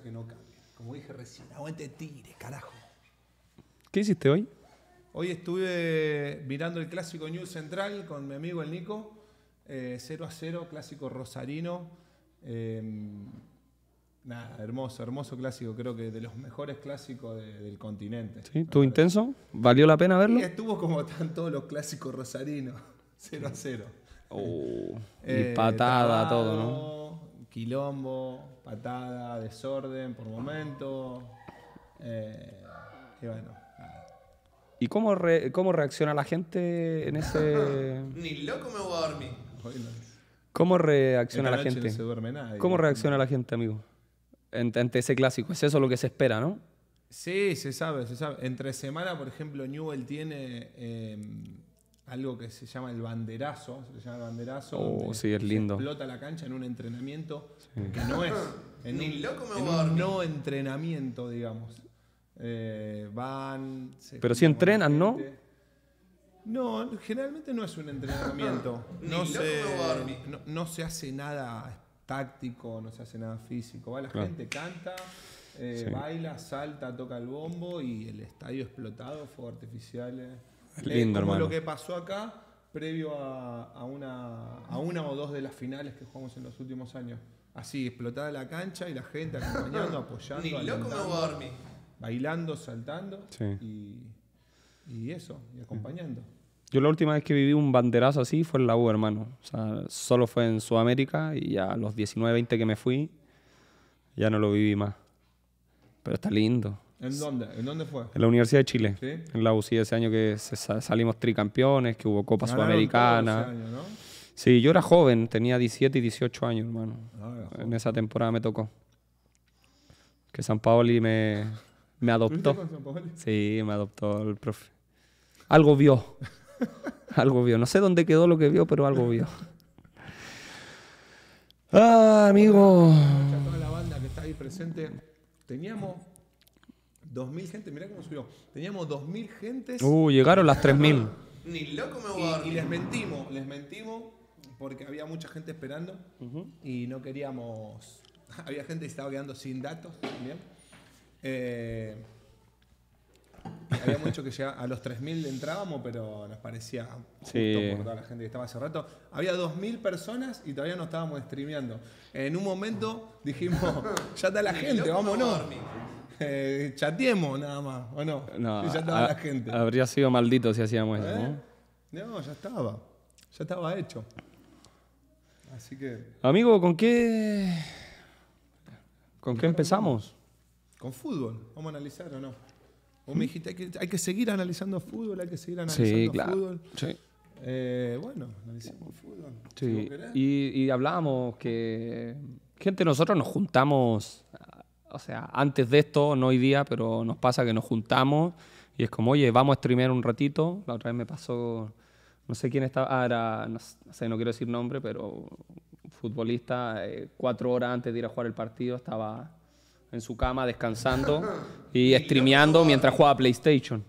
que no cambia, Como dije recién, aguante tigre, carajo. ¿Qué hiciste hoy? Hoy estuve mirando el clásico New Central con mi amigo el Nico. 0 eh, a 0, clásico rosarino. Em, nada, hermoso, hermoso clásico. Creo que de los mejores clásicos del continente. ¿Sí? intenso? ¿Valió la pena verlo? estuvo como están todos los clásicos rosarinos. 0 a 0. y eh, patada, todo, ¿no? quilombo, patada, desorden por momento. Eh, y bueno. ¿Y cómo, reacciona la gente en ese...? Ni loco me voy a dormir. ¿Cómo reacciona la gente? No ¿Cómo reacciona la gente, amigo? Ante ese clásico. Es eso lo que se espera, ¿no? Sí, se sabe, se sabe. Entre semana, por ejemplo, Newell tiene... Em, algo que se llama el banderazo. Se llama el banderazo. Oh, sí, es lindo. Explota la cancha en un entrenamiento que no es. En Ni loco no entrenamiento, digamos. Eh, van. Pero si entrenan, ¿no? No, generalmente no es un entrenamiento. no, se, hace nada táctico, no se hace nada físico. Va la gente, canta. Eh, baila, salta, toca el bombo y el estadio explotado, fuego artificiales. Lindo, hermano. lo que pasó acá previo a, a, una, a una o dos de las finales que jugamos en los últimos años. Así, explotada la cancha y la gente acompañando, apoyando. Ni loco me Bailando, saltando y, y, eso, y acompañando. Yo la última vez que viví un banderazo así fue en la U, hermano. O sea, solo fue en Sudamérica y a los 19, 20 que me fui, ya no lo viví más. Pero está lindo. ¿En dónde? ¿En dónde fue? En la Universidad de Chile. ¿Sí? En la UCI ese año que salimos tricampeones, que hubo Copa Sudamericana. Sí, yo era joven, tenía 17 y 18 años, hermano. Ah, en esa temporada me tocó. Que San Paoli me, me adoptó. Con San Paoli? Sí, me adoptó el profe. Algo vio. algo vio. No sé dónde quedó lo que vio, pero algo vio. Ah, amigo. a toda la banda que está ahí presente. Teníamos 2.000 gente, mira cómo subió. Teníamos 2.000 gentes. Uh, llegaron las 3.000. Ni loco me voy a y, les mentimos, les mentimos porque había mucha gente esperando y no queríamos. Había gente que estaba quedando sin datos también. Eh, había mucho que a los 3.000 entrábamos, pero nos parecía sí. la gente que estaba hace rato. Había 2.000 personas y todavía no estábamos streameando. En un momento dijimos, ya está la gente, vámonos. Eh, chateemos nada más, ¿o no? No. Habría sido maldito si hacíamos eso, ¿Eh? ¿no? No, ya estaba. Ya estaba hecho. Así que. Amigo, ¿con qué. ¿Con qué empezamos? Con fútbol. ¿Vamos a analizar o no? Vos me dijiste, hay que, hay que seguir analizando fútbol, hay que seguir analizando sí, claro. fútbol. Sí. Eh, bueno, analizamos fútbol. Sí. y, y hablábamos que. Gente, nosotros nos juntamos o sea, antes de esto, no hoy día, pero nos pasa que nos juntamos y es como, oye, vamos a streamear un ratito. La otra vez me pasó, no sé quién estaba, ah, no sé, no quiero decir nombre, pero un futbolista, eh, cuatro horas antes de ir a jugar el partido, estaba en su cama descansando y streameando mientras jugaba PlayStation.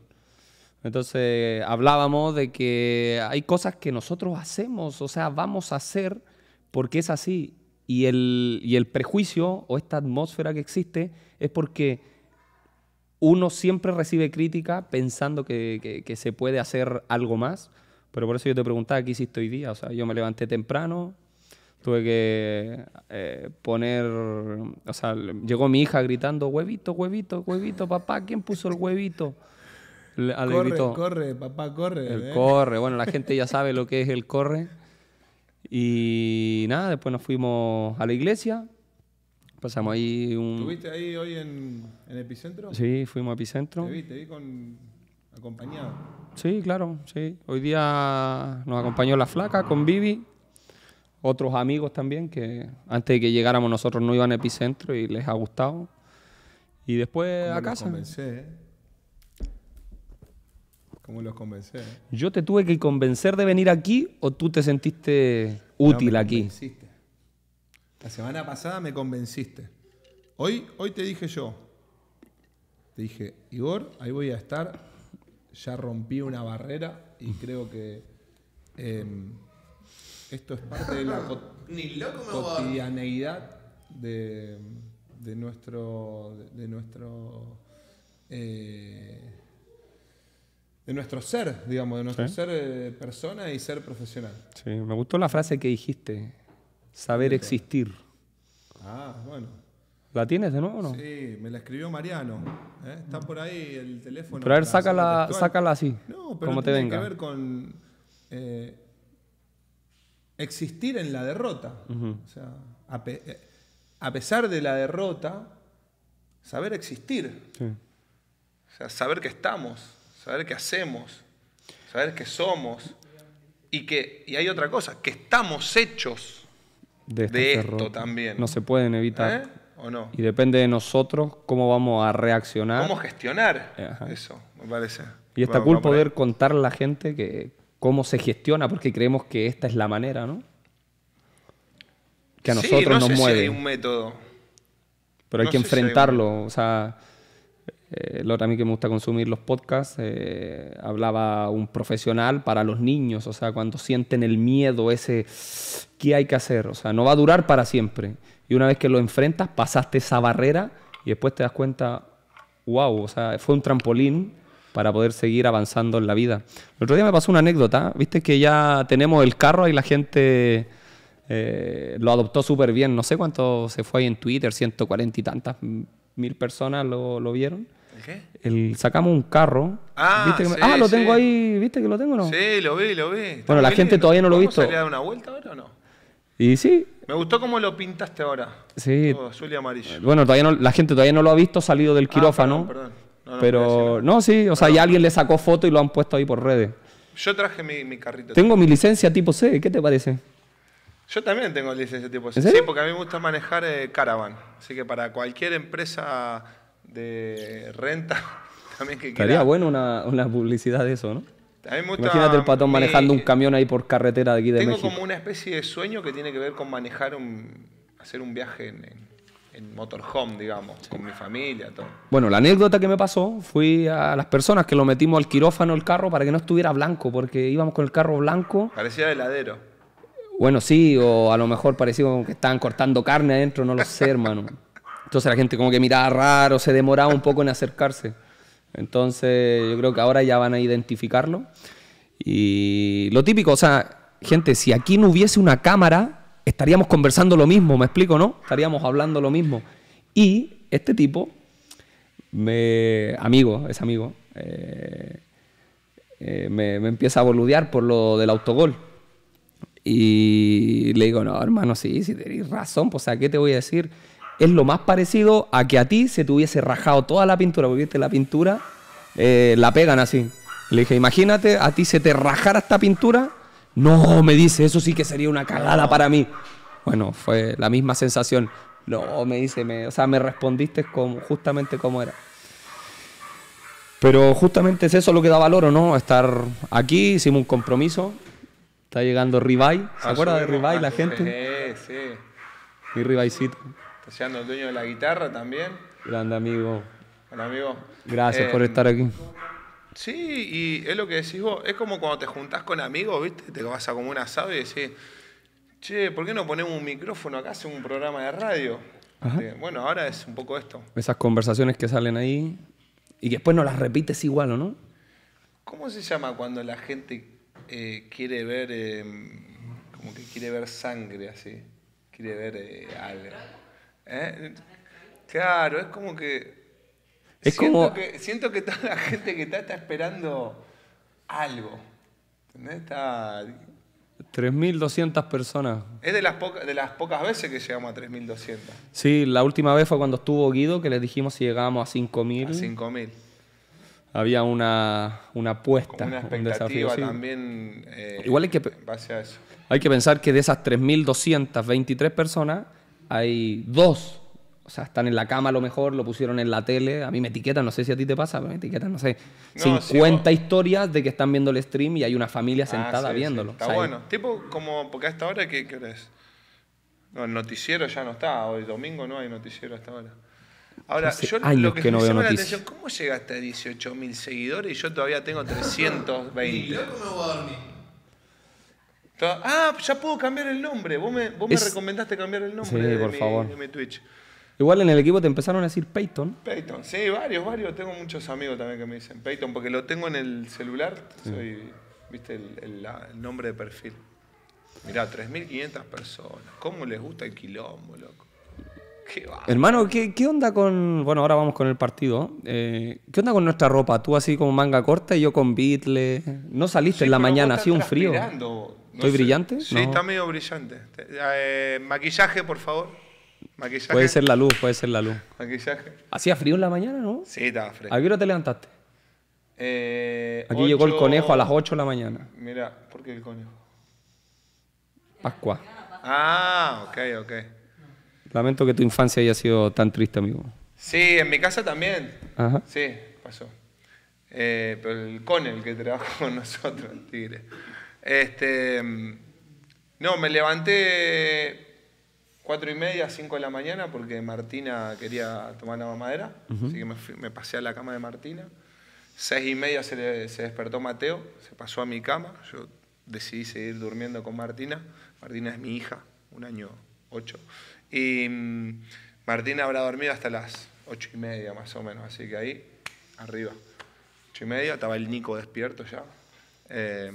Entonces hablábamos de que hay cosas que nosotros hacemos, o sea, vamos a hacer porque es así y el, y el prejuicio o esta atmósfera que existe es porque uno siempre recibe crítica pensando que, que, se puede hacer algo más. Pero por eso yo te preguntaba qué hiciste hoy día. O sea, yo me levanté temprano, tuve que eh, poner, o sea, llegó mi hija gritando, huevito, huevito, huevito, papá, ¿quién puso el huevito? Le, corre, gritó, corre, papá, corre. El eh. corre, bueno, la gente ya sabe lo que es el corre. Y nada, después nos fuimos a la iglesia. Pasamos ahí un. ¿Tuviste ahí hoy en, en Epicentro? Sí, fuimos a Epicentro. ¿Te vi, te vi con, acompañado? Sí, claro, sí. Hoy día nos acompañó la flaca con Vivi, otros amigos también que antes de que llegáramos nosotros no iban a Epicentro y les ha gustado. Y después a casa. Comencé, eh? ¿Cómo los convencí? Yo te tuve que convencer de venir aquí o tú te sentiste útil aquí. La semana pasada me convenciste. Hoy, hoy te dije yo. Te dije, Igor, ahí voy a estar. Ya rompí una barrera y mm. creo que em, esto es parte de la cotidianeidad de, nuestro. nuestro eh, de nuestro ser, digamos, de nuestro ser eh, persona y ser profesional. Sí, me gustó la frase que dijiste, saber existir. Ah, bueno. ¿La tienes de nuevo o no? Sí, me la escribió Mariano. ¿eh? Está mm. por ahí el teléfono. Pero a ver, sácala, sácala así. No, pero tiene que ver con eh, existir en la derrota. O sea, a, a, pesar de la derrota, saber existir. Sí. O sea, saber que estamos saber qué hacemos, saber qué somos. Y que y hay otra cosa, que estamos hechos de, este esto también. No se pueden evitar. ¿Eh? ¿O no? Y depende de nosotros cómo vamos a reaccionar. Cómo gestionar eso, me parece. Y está cool poder contar a la gente que, cómo se gestiona, porque creemos que esta es la manera, ¿no? Que a nosotros sí, no nos sé mueve. hay un método. Pero hay que enfrentarlo. O sea, el otro a mí que me gusta consumir los podcasts, eh, hablaba un profesional para los niños, o sea, cuando sienten el miedo, ese, ¿qué hay que hacer? O sea, no va a durar para siempre. Y una vez que lo enfrentas, pasaste esa barrera y después te das cuenta, wow, o sea, fue un trampolín para poder seguir avanzando en la vida. El otro día me pasó una anécdota, viste que ya tenemos el carro y la gente... Eh, lo adoptó súper bien. No sé cuánto se fue ahí en Twitter, 140 y tantas mil personas lo, vieron. qué? sacamos un carro. Ah, ah lo tengo ahí, ¿viste que lo tengo o no? Sí, lo vi, lo vi. Bueno, la gente todavía no lo ha visto. una vuelta ahora o no? Y sí. Me gustó cómo lo pintaste ahora. Sí. azul y amarillo. Bueno, todavía no, la gente todavía no lo ha visto salido del ah, quirófano. pero no, sí, o sea, ya alguien le sacó foto y lo han puesto ahí por redes. Yo traje mi carrito. Tengo mi licencia tipo C, ¿qué te parece? Yo también tengo licencia tipo Sí, porque a mí me gusta manejar eh, caravan. Así que para cualquier empresa de renta también que quiera. Estaría bueno una, publicidad de eso, ¿no? Imagínate el patón manejando un camión ahí por carretera de aquí de México. Tengo como una especie de sueño que tiene que ver con manejar un... hacer un viaje en, motorhome, digamos, con mi familia, todo. Bueno, la anécdota que me pasó, fui a las personas que lo metimos al quirófano el carro para que no estuviera blanco, porque íbamos con el carro blanco. Parecía heladero. Bueno, sí, o a lo mejor parecía como que estaban cortando carne adentro, no lo sé, hermano. Entonces la gente como que miraba raro, se demoraba un poco en acercarse. Entonces yo creo que ahora ya van a identificarlo. Y lo típico, o sea, gente, si aquí no hubiese una cámara, estaríamos conversando lo mismo, me explico, ¿no? Estaríamos hablando lo mismo. Y este tipo, me, amigo, es amigo, eh, eh, me, me empieza a boludear por lo del autogol. Y le digo, no, hermano, sí, sí, tenéis razón, pues, o sea, ¿qué te voy a decir? Es lo más parecido a que a ti se te hubiese rajado toda la pintura, porque viste la pintura, eh, la pegan así. Le dije, imagínate, a ti se te rajara esta pintura. No, me dice, eso sí que sería una cagada para mí. Bueno, fue la misma sensación. No, me dice, me, o sea, me respondiste como, justamente como era. Pero justamente es eso lo que da valor, ¿o ¿no? Estar aquí, hicimos un compromiso, Está llegando Ribay. ¿Se ah, acuerda de Ribay la gente? Sí, sí, Mi Ribaycito. Está llegando el dueño de la guitarra también. Grande amigo. Hola amigo. Gracias por eh, estar aquí. Sí, y es lo que decís vos. Es como cuando te juntás con amigos, ¿viste? Te vas a como una asado y decís, che, ¿por qué no ponemos un micrófono acá? Hacemos un programa de radio. Eh, bueno, ahora es un poco esto. Esas conversaciones que salen ahí y que después no las repites igual, ¿o no? ¿Cómo se llama cuando la gente eh, quiere ver, em, como que quiere ver sangre así, quiere ver eh, algo. ¿Eh? Claro, es como que... siento Que, siento que toda la gente que está está esperando algo. 3.200 personas. Es de las, de las pocas veces que llegamos a 3.200. Sí, la última vez fue cuando estuvo Guido, que les dijimos si llegábamos a 5.000. A 5.000 había una, apuesta. un desafío, también. Eh, Igual hay que, hay que pensar que de esas 3.223 personas, hay dos. O sea, están en la cama a lo mejor, lo pusieron en la tele. A mí me etiquetan, no sé si a ti te pasa, pero me etiquetan, no sé, 50 historias de que están viendo el stream y hay una familia ah, sentada viéndolo. Está bueno. Tipo como, porque a esta hora, qué crees? No, el noticiero ya no está. Hoy domingo no hay noticiero esta hora. Ahora, yo lo que, no ¿cómo llegaste a 18.000 seguidores y yo todavía tengo 320? Ah, ya puedo cambiar el nombre. Vos me, recomendaste cambiar el nombre sí, por favor. Twitch. Igual en el equipo te empezaron a decir Payton Peyton, sí, varios, varios. Tengo muchos amigos también que me dicen Payton, porque lo tengo en el celular. viste, el, el nombre de perfil. Mirá, 3.500 personas. ¿Cómo les gusta el quilombo, loco? Hermano, ¿qué, ¿qué, onda con. Bueno, ahora vamos con el partido. Eh, ¿Qué onda con nuestra ropa? Tú así como manga corta y yo con bitle. No saliste en la mañana, así un frío. ¿Estoy brillante? Sí, está medio brillante. Eh, maquillaje, por favor. Maquillaje. Puede ser la luz, puede ser la luz. Maquillaje. ¿Hacía frío en la mañana, no? Sí, estaba frío. ¿A qué hora te levantaste? Eh, Aquí llegó el conejo a las 8 de la mañana. Mira, ¿por qué el conejo? Pascua. Ah, ok, ok. Lamento que tu infancia haya sido tan triste, amigo. Sí, en mi casa también. Sí, pasó. Eh, pero el con el que trabajó con nosotros, el Tigre. Este, mm, no, me levanté cuatro y media, cinco de la mañana, porque Martina quería tomar la mamadera, así que me, pasé a la cama de Martina. Seis y media se, se despertó Mateo, se pasó a mi cama, yo decidí seguir durmiendo con Martina. Martina es mi hija, un año ocho. Y mm, Martín habrá dormido hasta las ocho y media más o menos, así que ahí, arriba. Ocho y media, estaba el Nico despierto ya. Eh,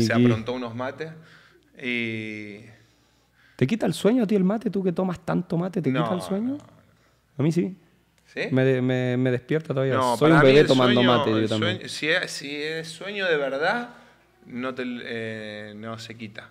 se, aprontó unos mates y... ¿Te quita el sueño a ti el mate? ¿Tú que tomas tanto mate? ¿Te quita el sueño? A mí sí. ¿Sí? Me, despierta todavía. Soy un bebé tomando mate yo también. si, es, sueño de verdad, no eh, se quita.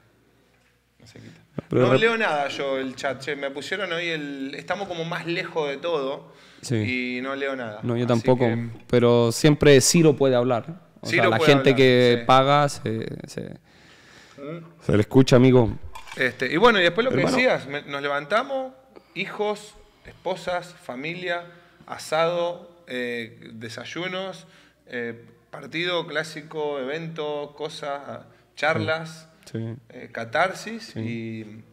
No se quita no leo nada yo el chat, che, me pusieron hoy el... Estamos como más lejos de todo y no leo nada. No, yo tampoco, pero siempre Ciro puede hablar. la gente que paga ¿Mm? se, le escucha, amigo. Este, y bueno, y después lo que decías, nos levantamos, hijos, esposas, familia, asado, eh, desayunos, eh, partido, clásico, evento, cosas, charlas. Eh, catarsis y,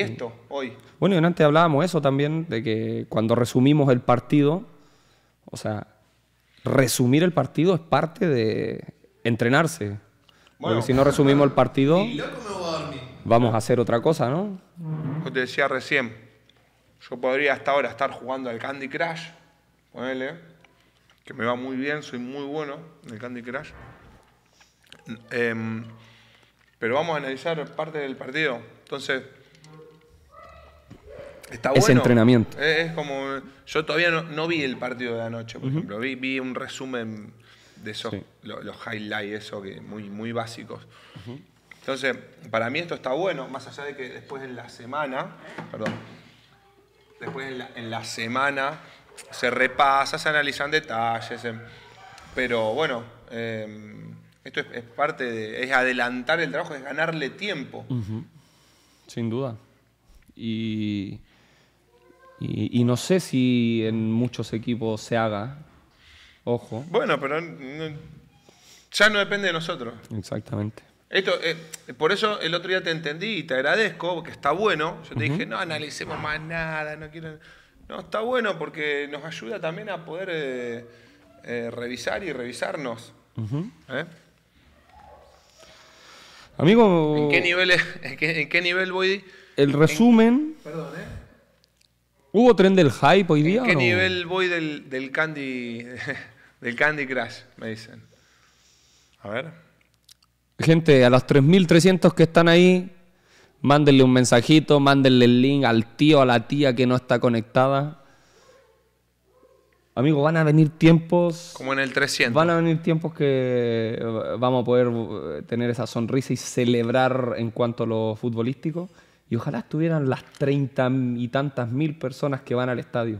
esto hoy. Bueno, y antes hablábamos eso también, de que cuando resumimos el partido, o sea, resumir el partido es parte de entrenarse. Porque si no resumimos el partido, vamos a hacer otra cosa, ¿no? Yo te decía recién, yo podría hasta ahora estar jugando al Candy Crush, ponele, que me va muy bien, soy muy bueno en el Candy Crush. Em, pero vamos a analizar parte del partido. Entonces, está bueno. Es entrenamiento. Es, como. Yo todavía no, vi el partido de anoche, por ejemplo. Vi, un resumen de esos, los, highlights, eso, que muy, muy básicos. Entonces, para mí esto está bueno, más allá de que después en la semana, perdón, después en la, semana se repasa, se analizan detalles, em, pero bueno. Em, esto es, parte de, es adelantar el trabajo, es ganarle tiempo. Sin duda. Y, y, no sé si en muchos equipos se haga. Ojo. Bueno, pero ya no depende de nosotros. Exactamente. Esto, eh, por eso el otro día te entendí y te agradezco, Porque está bueno. Yo te dije, no analicemos más nada, no quiero. No, está bueno porque nos ayuda también a poder eh, eh, revisar y revisarnos. Amigo. ¿En qué nivel, en qué, nivel voy? El resumen. perdón, ¿eh? ¿Hubo tren del hype hoy día? ¿En qué nivel voy del, Candy del Candy crash? Me dicen. A ver. Gente, a los 3.300 que están ahí, mándenle un mensajito, mándenle el link al tío, a la tía que no está conectada. Amigo, van a venir tiempos... Como en el 300. Van a venir tiempos que eh, vamos a poder eh, tener esa sonrisa y celebrar en cuanto a lo futbolístico. Y ojalá estuvieran las 30 y tantas mil personas que van al estadio.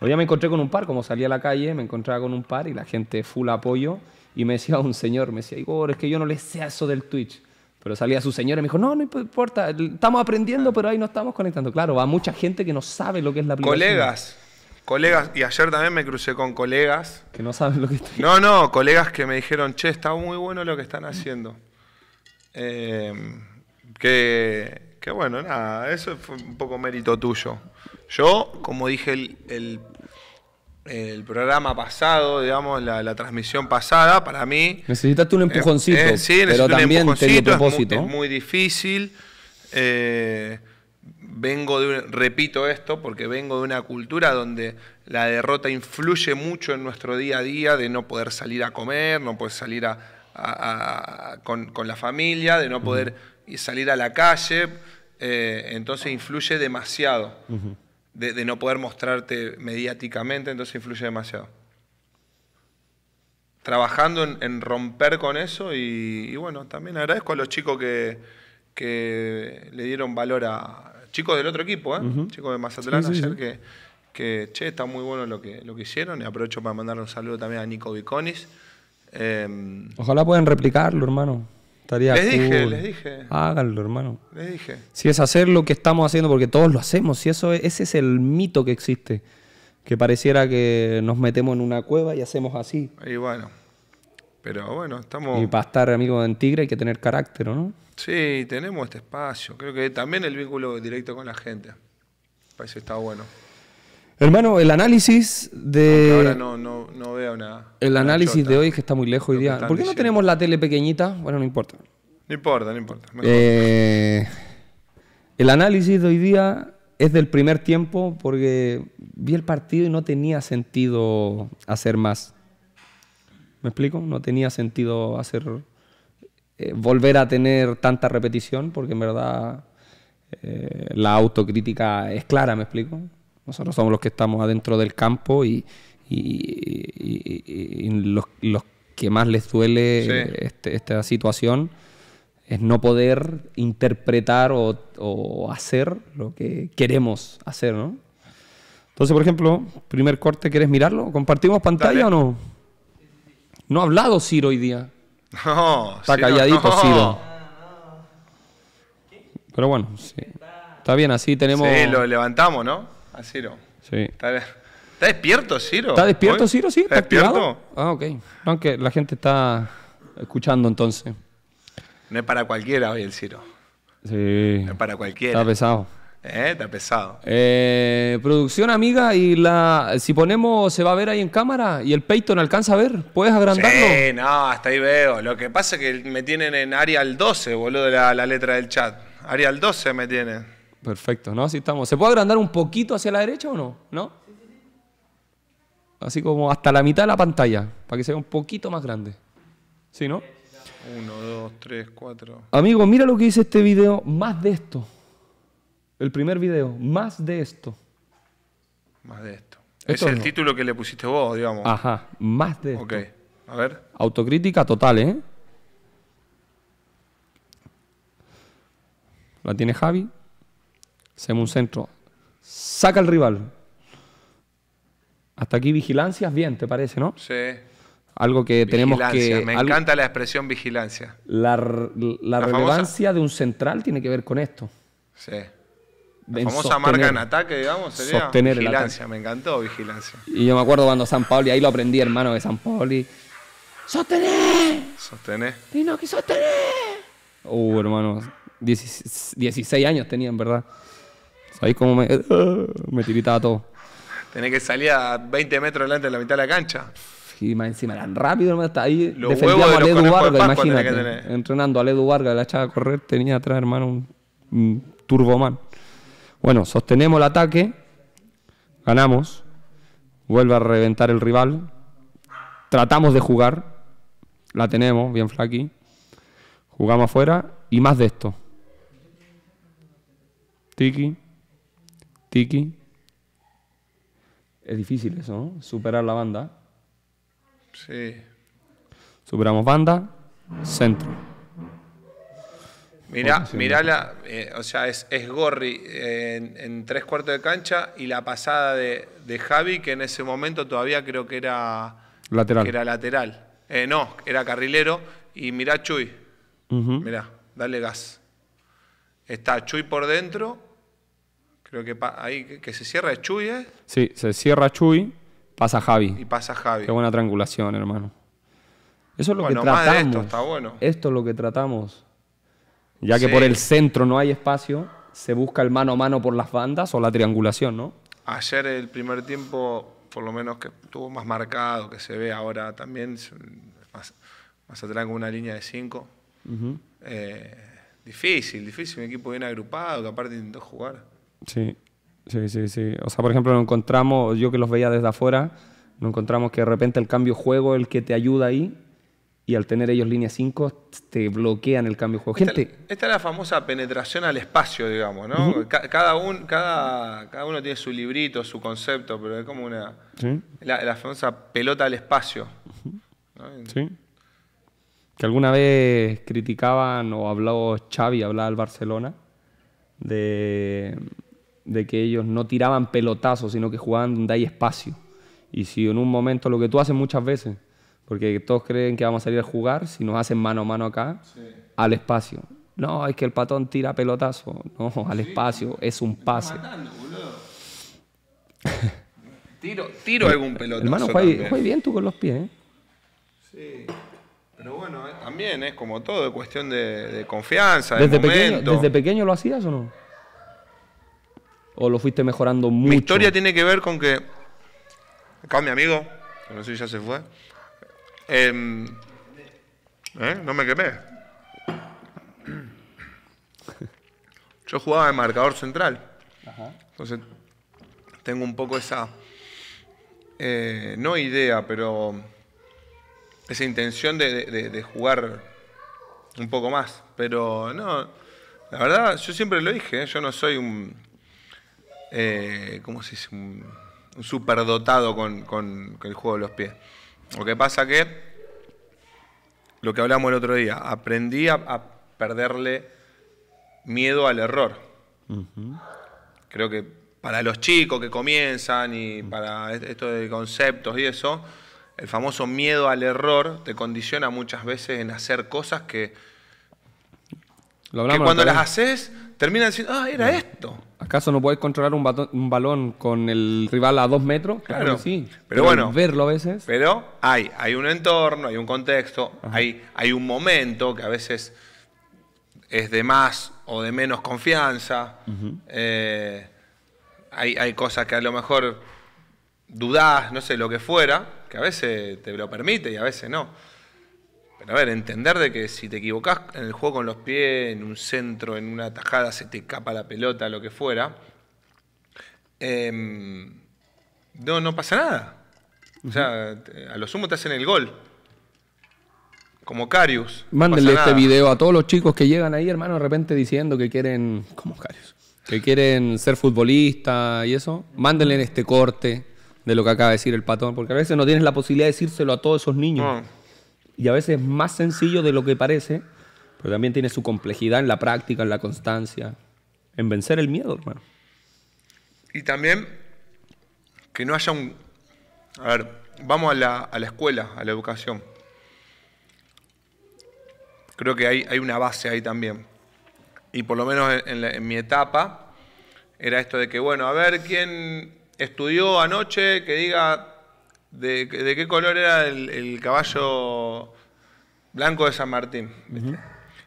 Hoy ya me encontré con un par, como salía a la calle, me encontraba con un par y la gente full apoyo. Y me decía un señor, me decía, Igor, es que yo no le sé eso del Twitch. Pero salía su señor y me dijo, no, no importa, estamos aprendiendo, pero ahí no estamos conectando. Claro, va mucha gente que no sabe lo que es la aplicación. Colegas. Colegas, y ayer también me crucé con colegas. Que no saben lo que estoy No, no, colegas que me dijeron, che, está muy bueno lo que están haciendo. Em, que, que, bueno, nada, eso fue un poco mérito tuyo. Yo, como dije el, programa pasado, digamos, la, transmisión pasada, para mí. Necesitaste un eh, empujoncito. Eh, sí, pero también un propósito. Es muy, difícil. Eh, vengo de, repito esto, porque vengo de una cultura donde la derrota influye mucho en nuestro día a día, de no poder salir a comer, no poder salir con, la familia, de no poder salir a la calle, eh, entonces influye demasiado. de, no poder mostrarte mediáticamente, entonces influye demasiado trabajando en, romper con eso y, y, bueno, también agradezco a los chicos que, que le dieron valor a, chicos del otro equipo, ¿eh? chicos de Mazatlán ayer Que, che, está muy bueno lo que, lo que hicieron. Y aprovecho para mandar un saludo también a Nico Viconis. Em, Ojalá puedan replicarlo, hermano. Estaría les dije, les dije. Háganlo, hermano. Les dije. Si es hacer lo que estamos haciendo, porque todos lo hacemos, si eso ese es el mito que existe. Que pareciera que nos metemos en una cueva y hacemos así. Y bueno. Pero bueno, estamos... Y para estar amigo en Tigre hay que tener carácter, no? Sí, tenemos este espacio. Creo que también el vínculo directo con la gente. Parece que está bueno. Hermano, el análisis de. ahora no, veo nada. El análisis de hoy, que está muy lejos hoy día. ¿Por qué no tenemos la tele pequeñita? Bueno, no importa. No importa, no importa. Eh, el análisis de hoy día es del primer tiempo porque vi el partido y no tenía sentido hacer más. ¿Me explico? No tenía sentido hacer eh, volver a tener tanta repetición porque en verdad eh, la autocrítica es clara, ¿me explico? Nosotros somos los que estamos adentro del campo y, los, que más les duele este, esta situación es no poder interpretar o, hacer lo que queremos hacer, ¿no? Entonces, por ejemplo, primer corte, ¿quieres mirarlo? ¿Compartimos pantalla o no? No ha hablado Ciro hoy día. No, está calladito Ciro. Pero bueno, sí. está bien, así tenemos. Sí, lo levantamos, ¿no? A Ciro. Sí. Está, despierto Ciro. ¿Está despierto Ciro? Sí, está, despierto. Ah, ok. aunque la gente está escuchando entonces. No es para cualquiera hoy el Ciro. Sí. No es para cualquiera. Está pesado. Eh, está pesado. Eh, producción, amiga, y la si ponemos, se va a ver ahí en cámara y el no alcanza a ver, ¿puedes agrandarlo? Sí, no, hasta ahí veo. Lo que pasa es que me tienen en Arial 12, boludo, la, la letra del chat. Arial 12 me tienen. Perfecto, ¿no? Así estamos. ¿Se puede agrandar un poquito hacia la derecha o no? ¿No? Así como hasta la mitad de la pantalla, para que sea un poquito más grande. ¿Sí, no? Uno, dos, tres, cuatro. Amigo, mira lo que dice este video, más de esto el primer video, más de esto. Más de esto. es el título que le pusiste vos, digamos. Ajá, más de esto. Ok, a ver. Autocrítica total, ¿eh? La tiene Javi. Hacemos un centro. Saca el rival. Hasta aquí vigilancias, bien, ¿te parece, no? Sí. Algo que tenemos que. Me encanta la expresión vigilancia. La, relevancia de un central tiene que ver con esto. Sí. La famosa marca en ataque, digamos, sería sostener vigilancia. me encantó vigilancia. Y yo me acuerdo cuando San y ahí lo aprendí, hermano, de San Pauli. ¡Sostener! ¡Sostener! ¡Tino, que sostener! Uh, hermano, 16, años tenía, en verdad. Ahí como me, me tiritaba todo. Tenés que salir a 20 metros delante de la mitad de la cancha. Y más encima eran rápido, hermano. ahí los defendíamos a Ledu imagínate. Entrenando a Ledu Vargas, la echaba a correr, tenía atrás, hermano, un, un turboman. Bueno, sostenemos el ataque, ganamos, vuelve a reventar el rival, tratamos de jugar, la tenemos bien flaqui, jugamos afuera y más de esto. Tiki, tiki. Es difícil eso, ¿no? Superar la banda. Sí. Superamos banda, centro. Mirá, mirá la, eh, o sea, es, es Gorri eh, en, tres cuartos de cancha y la pasada de, Javi, que en ese momento todavía creo que era lateral. Que era lateral. Eh, no, era carrilero. Y mirá Chuy. Mirá, dale gas. Está Chuy por dentro. Creo que ahí que, se cierra Chuy, ¿eh? Sí, se cierra Chuy, pasa Javi. Y pasa Javi. Qué buena triangulación, hermano. Eso es lo que tratamos. esto, está bueno. Esto es lo que tratamos ya que por el centro no hay espacio, se busca el mano a mano por las bandas o la triangulación, ¿no? Ayer el primer tiempo, por lo menos que estuvo más marcado, que se ve ahora también, más, más atrás con una línea de cinco. Eh, difícil, difícil, un equipo bien agrupado que aparte intentó jugar. Sí, sí, sí, sí. O sea, por ejemplo, nos encontramos, yo que los veía desde afuera, nos encontramos que de repente el cambio juego, el que te ayuda ahí, y al tener ellos línea 5 te bloquean el cambio de juego. esta, es la famosa penetración al espacio, digamos, ¿no? cada, cada, cada, uno tiene su librito, su concepto, pero es como una... La, famosa pelota al espacio. Sí. Que alguna vez criticaban o habló Xavi, hablaba al Barcelona, de, de que ellos no tiraban pelotazos, sino que jugaban donde hay espacio. Y si en un momento, lo que tú haces muchas veces, porque todos creen que vamos a salir a jugar si nos hacen mano a mano acá, al espacio. No, es que el patón tira pelotazo. No, al espacio, es un pase. tiro, tiro algún pelotazo. Hermano, juega, bien tú con los pies. ¿eh? Sí. Pero bueno, eh, también es como todo, es cuestión de, confianza. Desde, de Pequeño, ¿Desde pequeño lo hacías o no? ¿O lo fuiste mejorando mucho? Mi historia tiene que ver con que. Acá mi amigo, que no sé si ya se fue, Em, ¿eh? No me quemé. Yo jugaba de marcador central. Entonces, tengo un poco esa, eh, no idea, pero esa intención de, jugar un poco más. Pero no, la verdad, yo siempre lo dije, ¿eh? yo no soy un, ¿cómo se dice? Un, superdotado con el juego de los pies. Lo que pasa que, lo que hablamos el otro día, aprendí a, perderle miedo al error. Creo que para los chicos que comienzan y para esto de conceptos y eso, el famoso miedo al error te condiciona muchas veces en hacer cosas que, que cuando las haces termina diciendo, ah, era esto. ¿Acaso no puedes controlar un, balón con el rival a dos metros? Claro, sí. Pero, bueno. Verlo a veces. Pero hay, hay un entorno, hay un contexto, hay, hay un momento que a veces es de más o de menos confianza. Eh, hay, hay, cosas que a lo mejor dudás, no sé, lo que fuera, que a veces te lo permite y a veces no a ver, entender de que si te equivocás en el juego con los pies, en un centro, en una tajada, se te escapa la pelota, lo que fuera, em, no, no pasa nada. O sea, a lo sumo te hacen el gol. Como Carius. Mándenle este video a todos los chicos que llegan ahí, hermano, de repente diciendo que quieren. Como Carius. Que quieren ser futbolista y eso. Mándenle en este corte de lo que acaba de decir el patón, porque a veces no tienes la posibilidad de decírselo a todos esos niños. No y a veces es más sencillo de lo que parece, pero también tiene su complejidad en la práctica, en la constancia, en vencer el miedo, hermano. Y también que no haya un... A ver, vamos a la, escuela, a la educación. Creo que hay, una base ahí también. Y por lo menos en mi etapa era esto de que, bueno, a ver quién estudió anoche, que diga de, qué color era el, caballo blanco de San Martín.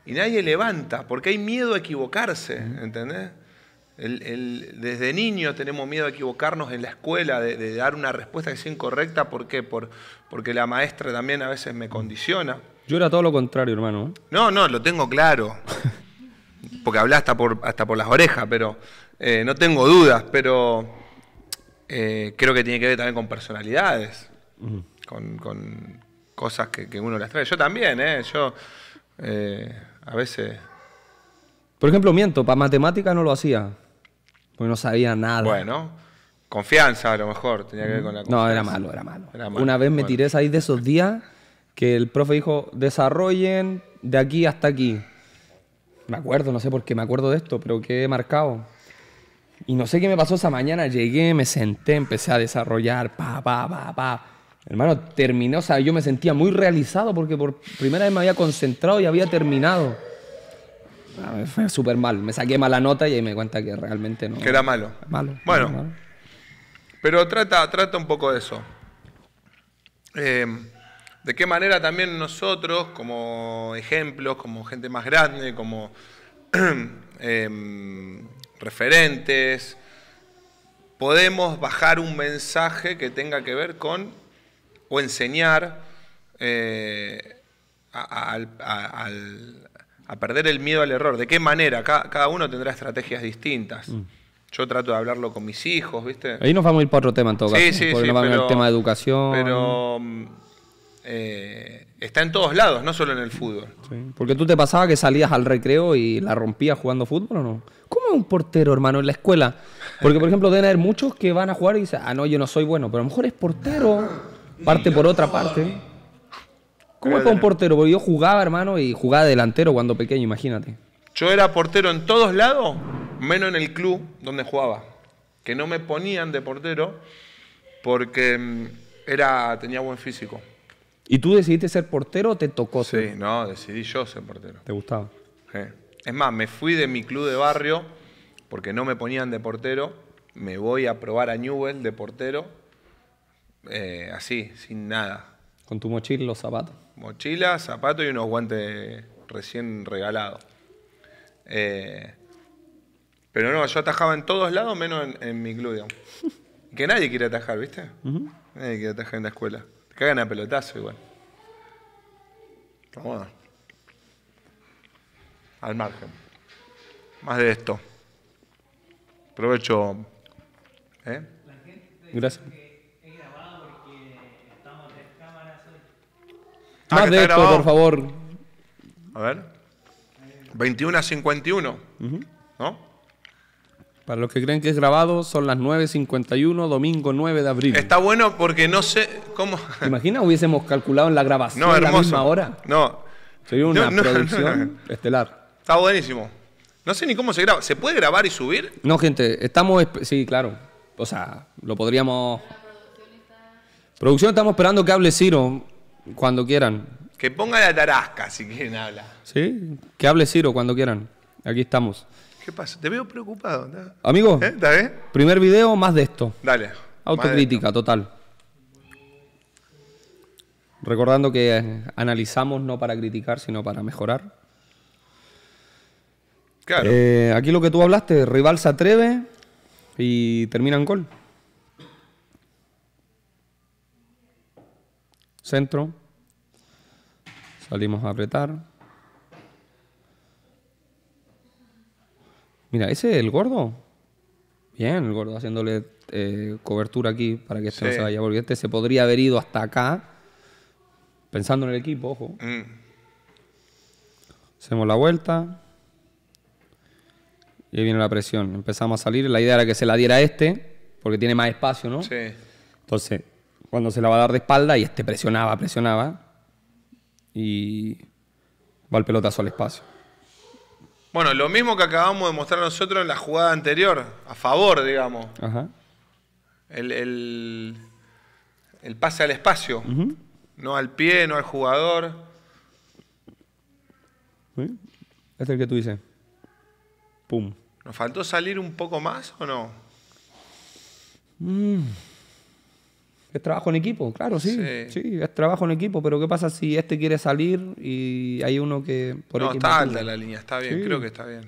Y nadie levanta, porque hay miedo a equivocarse, ¿entendés? desde niño tenemos miedo a equivocarnos en la escuela, de, dar una respuesta que sea incorrecta. ¿Por qué? porque la maestra también a veces me condiciona. Yo era todo lo contrario, hermano. ¿eh? No, no, lo tengo claro. porque hablé hasta por, hasta por las orejas, pero eh, no tengo dudas. Pero eh, creo que tiene que ver también con personalidades, con, cosas que, uno las trae. Yo también, ¿eh? Yo eh, a veces... Por ejemplo, miento, para matemática no lo hacía, porque no sabía nada. Bueno, confianza a lo mejor, tenía que ver con la confianza. No, era malo, era malo. Una vez me tiré ahí de esos días que el profe dijo, desarrollen de aquí hasta aquí. Me acuerdo, no sé por qué me acuerdo de esto, pero que he marcado. Y no sé qué me pasó esa mañana. Llegué, me senté, empecé a desarrollar, pa, pa, pa, pa. Hermano, terminé, o sea, yo me sentía muy realizado porque por primera vez me había concentrado y había terminado. fue súper mal. Me saqué mala nota y ahí me cuenta que realmente no. Que era malo. Malo. Bueno. Pero trata, trata un poco de eso. Em, de qué manera también nosotros, como ejemplos, como gente más grande, como em, referentes, podemos bajar un mensaje que tenga que ver con o enseñar eh, a, perder el miedo al error. ¿De qué manera? Cada, cada uno tendrá estrategias distintas. Mm. Yo trato de hablarlo con mis hijos, ¿viste? Ahí nos vamos a ir para otro tema en todo caso. Sí, sí, nos vamos al tema de educación. Pero mm, eh, está en todos lados, no solo en el fútbol. Porque tú te pasaba que salías al recreo y la rompías jugando fútbol o no. ¿Cómo es un portero, hermano, en la escuela? Porque, por ejemplo, deben haber muchos que van a jugar y dicen, ah, no, yo no soy bueno, pero a lo mejor es portero, parte por otra parte. ¿Cómo es para un portero? Porque yo jugaba, hermano, y jugaba delantero cuando pequeño, imagínate. Yo era portero en todos lados, menos en el club donde jugaba. Que no me ponían de portero porque mm, era, tenía buen físico. ¿Y tú decidiste ser portero o te tocó sí, ser? Sí, no, decidí yo ser portero. ¿Te gustaba? Es más, me fui de mi club de barrio porque no me ponían de portero. Me voy a probar a Newell de portero, eh, así, sin nada. ¿Con tu mochila y los zapatos? Mochila, zapato y unos guantes recién regalados. Eh, pero no, yo atajaba en todos lados menos en, mi club, que nadie quiere atajar, ¿viste? Nadie quiere atajar en la escuela. Te cagan a pelotazo igual. Bueno, al margen. Más de esto. Aprovecho. ¿eh? Gracias. Ah, Más de esto, por favor. A ver. 21 a 51. ¿No? Para los que creen que es grabado, son las 9.51, domingo 9 de abril. Está bueno porque no sé cómo. Imagina Hubiésemos calculado en la grabación no, la misma hora. No. Sería una producción estelar. Está buenísimo. No sé ni cómo se graba. ¿Se puede grabar y subir? No, gente, estamos. Sí, claro. O sea, lo podríamos. producción, producción estamos esperando que hable Ciro cuando quieran. Que ponga la tarasca si quieren hablar. Sí, que hable Ciro cuando quieran. Aquí estamos. ¿Qué pasa? Te veo preocupado. Amigo, ¿Eh? primer video, más de esto. Dale. Autocrítica, total. Recordando que eh, analizamos no para criticar, sino para mejorar. Claro. Eh, aquí lo que tú hablaste, rival se atreve y termina en gol. Centro. Salimos a apretar. Mira, ese el gordo. Bien, el gordo haciéndole eh, cobertura aquí para que este no se vaya, porque este se podría haber ido hasta acá, pensando en el equipo, ojo. Mm. Hacemos la vuelta. Y ahí viene la presión. Empezamos a salir. La idea era que se la diera a este, porque tiene más espacio, ¿no? Sí. Entonces, cuando se la va a dar de espalda, y este presionaba, presionaba. Y va el pelotazo al espacio. Bueno, lo mismo que acabamos de mostrar nosotros en la jugada anterior, a favor, digamos. Ajá. El, pase al espacio, no al pie, no al jugador. Este es el que tú dices. Pum. ¿Nos faltó salir un poco más o no? Mm. Es trabajo en equipo, claro, sí, sí, es trabajo en equipo, pero ¿qué pasa si este quiere salir y hay uno que. no, está alta la línea, está bien, creo que está bien.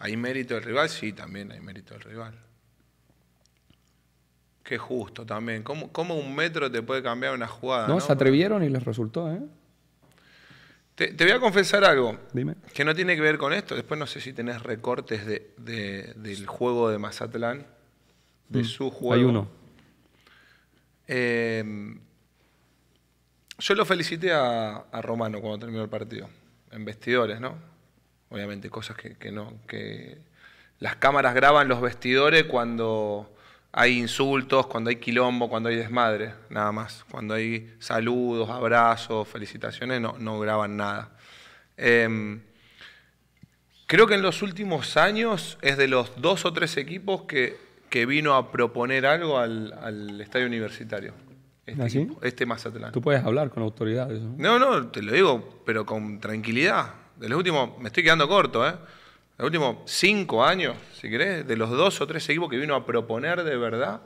¿Hay mérito del rival? Sí, también hay mérito del rival. Qué justo también. ¿Cómo, un metro te puede cambiar una jugada? No, se atrevieron y les resultó, ¿eh? Te, voy a confesar algo. Dime. Que no tiene que ver con esto. Después no sé si tenés recortes del juego de Mazatlán de mm, su juego. Hay uno. Eh, yo lo felicité a, Romano cuando terminó el partido, en vestidores, ¿no? Obviamente, cosas que, no, que las cámaras graban los vestidores cuando hay insultos, cuando hay quilombo, cuando hay desmadre, nada más. Cuando hay saludos, abrazos, felicitaciones, no, graban nada. Em, creo que en los últimos años es de los dos o tres equipos que que vino a proponer algo al, estadio universitario. Este, ¿Ah, este, Mazatlán. Tú puedes hablar con autoridades. ¿no? no, no, te lo digo, pero con tranquilidad. De los últimos, me estoy quedando corto, ¿eh? los últimos cinco años, si querés, de los dos o tres equipos que vino a proponer de verdad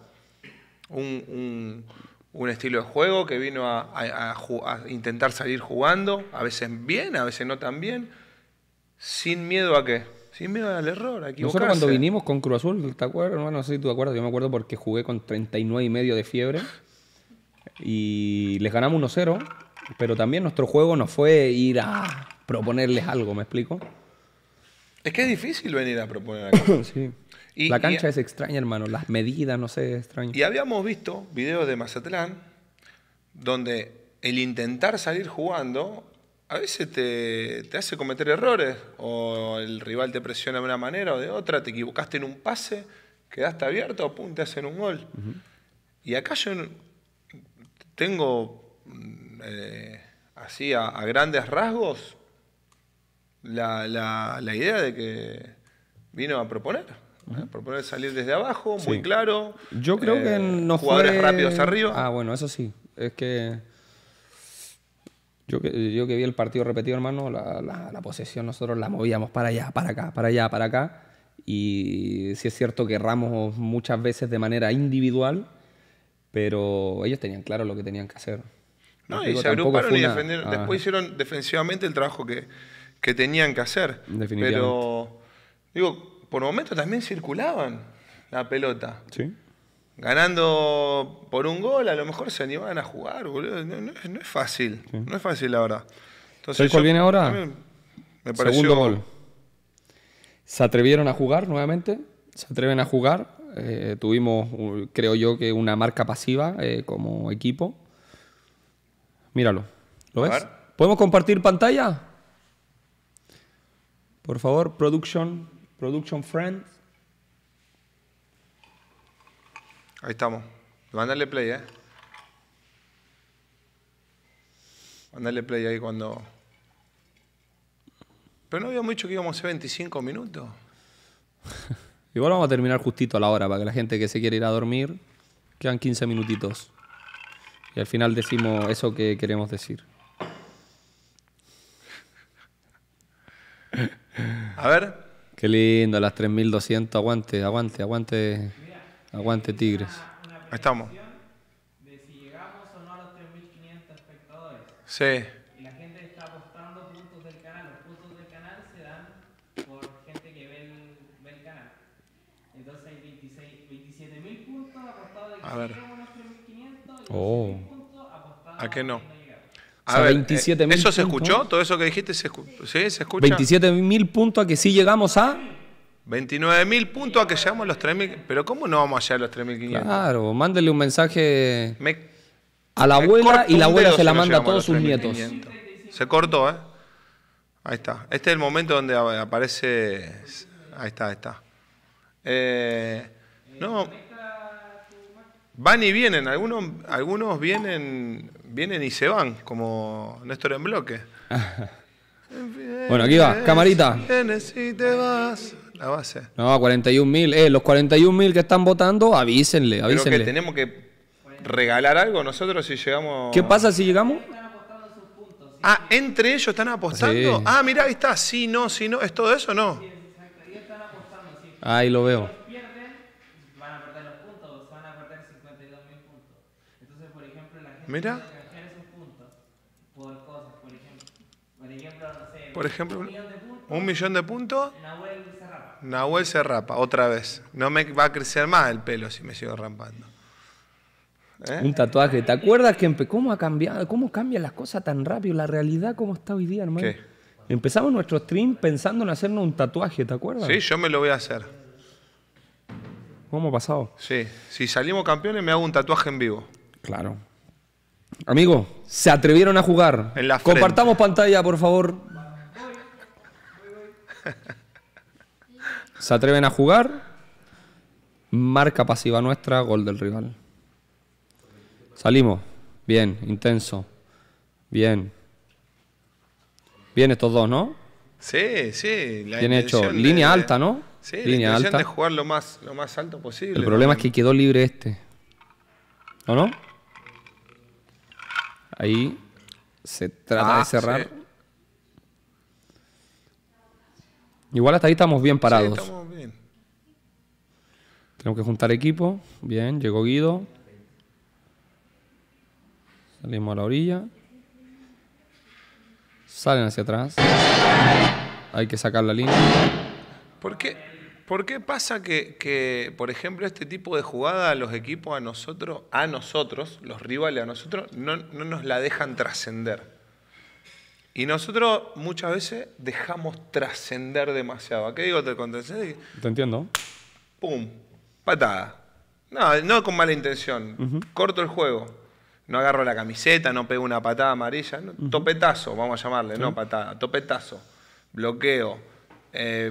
un, estilo de juego, que vino a, intentar salir jugando, a veces bien, a veces no tan bien, sin miedo a qué sin miedo al error, aquí. Nosotros cuando vinimos con Cruz Azul, ¿te acuerdas? No, no sé si tú te acuerdas, yo me acuerdo porque jugué con 39 y medio de fiebre y les ganamos 1-0, pero también nuestro juego no fue ir a proponerles algo, ¿me explico? Es que es difícil venir a proponer algo. la cancha es extraña, hermano. Las medidas, no sé, es extraño. Y habíamos visto videos de Mazatlán donde el intentar salir jugando a veces te, hace cometer errores o el rival te presiona de una manera o de otra, te equivocaste en un pase, quedaste abierto o pum, te hacen un gol. Y acá yo tengo mm, eh, así a, grandes rasgos la, idea de que vino a proponer. Proponer salir desde abajo, muy claro. Yo creo que que eh, no jugadores rápidos arriba. Ah, bueno, eso sí. Es que yo que, que vi el partido repetido, hermano, la, posesión nosotros la movíamos para allá, para acá, para allá, para acá. Y sí es cierto que erramos muchas veces de manera individual, pero ellos tenían claro lo que tenían que hacer. No, y se agruparon y ah. Después hicieron defensivamente el trabajo que, que tenían que hacer. Definitivamente. Pero, digo, por momentos también circulaban la pelota. Sí ganando por un gol, a lo mejor se animaban a jugar, boludo. No, es fácil, no es fácil la verdad. Entonces, cuál viene ahora? Segundo gol. Se atrevieron a jugar nuevamente, se atreven a jugar. Eh, tuvimos, creo yo, que una marca pasiva eh, como equipo. Míralo, ¿lo ves? ¿Podemos compartir pantalla? Por favor, production, production friend. Ahí estamos. Mandarle play, ¿eh? Mándale play ahí cuando... Pero no había mucho que íbamos a hacer 25 minutos. Igual vamos a terminar justito a la hora para que la gente que se quiere ir a dormir quedan 15 minutitos. Y al final decimos eso que queremos decir. A ver. Qué lindo, las 3200. Aguante, aguante, aguante. Aguante Tigres. Ahí estamos. De si llegamos o no a los 3.500 espectadores. Sí. Y la gente está apostando puntos del canal. Los puntos del canal se dan por gente que ve el, canal. Entonces hay 27.000 puntos apostados de que a ver. llegamos a los 3.500 y oh. puntos apostados ¿A qué no? Que a ver, eh, ¿Eso se escuchó? ¿Todo eso que dijiste se, sí, ¿se escucha? 27.000 puntos a que sí llegamos a... 29.000 puntos a que llegamos a los 3.000. Pero ¿cómo no vamos a llegar a los 3.500? Claro, mándele un mensaje a la abuela y la abuela se la manda a todos sus nietos. Se cortó, ¿eh? Ahí está. Este es el momento donde aparece... Ahí está, ahí está. Eh, no, van y vienen, algunos, algunos vienen, vienen y se van, como Néstor en bloque. bueno, aquí va, camarita. Vienes y te vas la base? No, a 41 mil. Eh, los 41 mil que están votando, avísenle, avísenle. Creo que tenemos que regalar algo nosotros si llegamos... ¿Qué pasa si llegamos? Ah, entre ellos están apostando. Sí. Ah, mira ahí está. Sí, no, sí, no. ¿Es todo eso no? Sí, exacto. Ahí están apostando, sí. Ahí lo veo. Si pierden, van a perder los puntos. Van a perder 52 mil puntos. Entonces, por ejemplo, la gente Mira. canjear esos puntos por cosas, por ejemplo. Por ejemplo, no sé. Por ejemplo, un millón de puntos. Un millón de puntos. Nahuel se rapa, otra vez. No me va a crecer más el pelo si me sigo rampando. ¿Eh? Un tatuaje. ¿Te acuerdas que cómo ha cambiado, cómo cambian las cosas tan rápido? La realidad como está hoy día, hermano. Empezamos nuestro stream pensando en hacernos un tatuaje, ¿te acuerdas? Sí, yo me lo voy a hacer. ¿Cómo ha pasado? Sí, si salimos campeones me hago un tatuaje en vivo. Claro. Amigo, se atrevieron a jugar. En la Compartamos pantalla, por favor. Se atreven a jugar. Marca pasiva nuestra, gol del rival. Salimos. Bien, intenso. Bien. Bien estos dos, ¿no? Sí, sí. Bien hecho. Línea alta, ¿no? Sí, Línea la alta. de jugar lo más, más alto posible. El problema es que quedó libre este. ¿O no? Ahí se trata ah, de cerrar. Igual hasta ahí estamos bien parados. Tenemos que juntar equipo. Bien, llegó Guido. Salimos a la orilla. Salen hacia atrás. Hay que sacar la línea. ¿Por qué, por qué pasa que, por ejemplo, este tipo de jugada a los equipos a nosotros, a nosotros, los rivales a nosotros, no nos la dejan trascender? Y nosotros muchas veces dejamos trascender demasiado. ¿A qué digo te contesté? Te entiendo. ¡Pum! Patada. No, no con mala intención. Corto el juego. No agarro la camiseta, no pego una patada amarilla. Topetazo, vamos a llamarle, no patada. Topetazo. Bloqueo. Eh,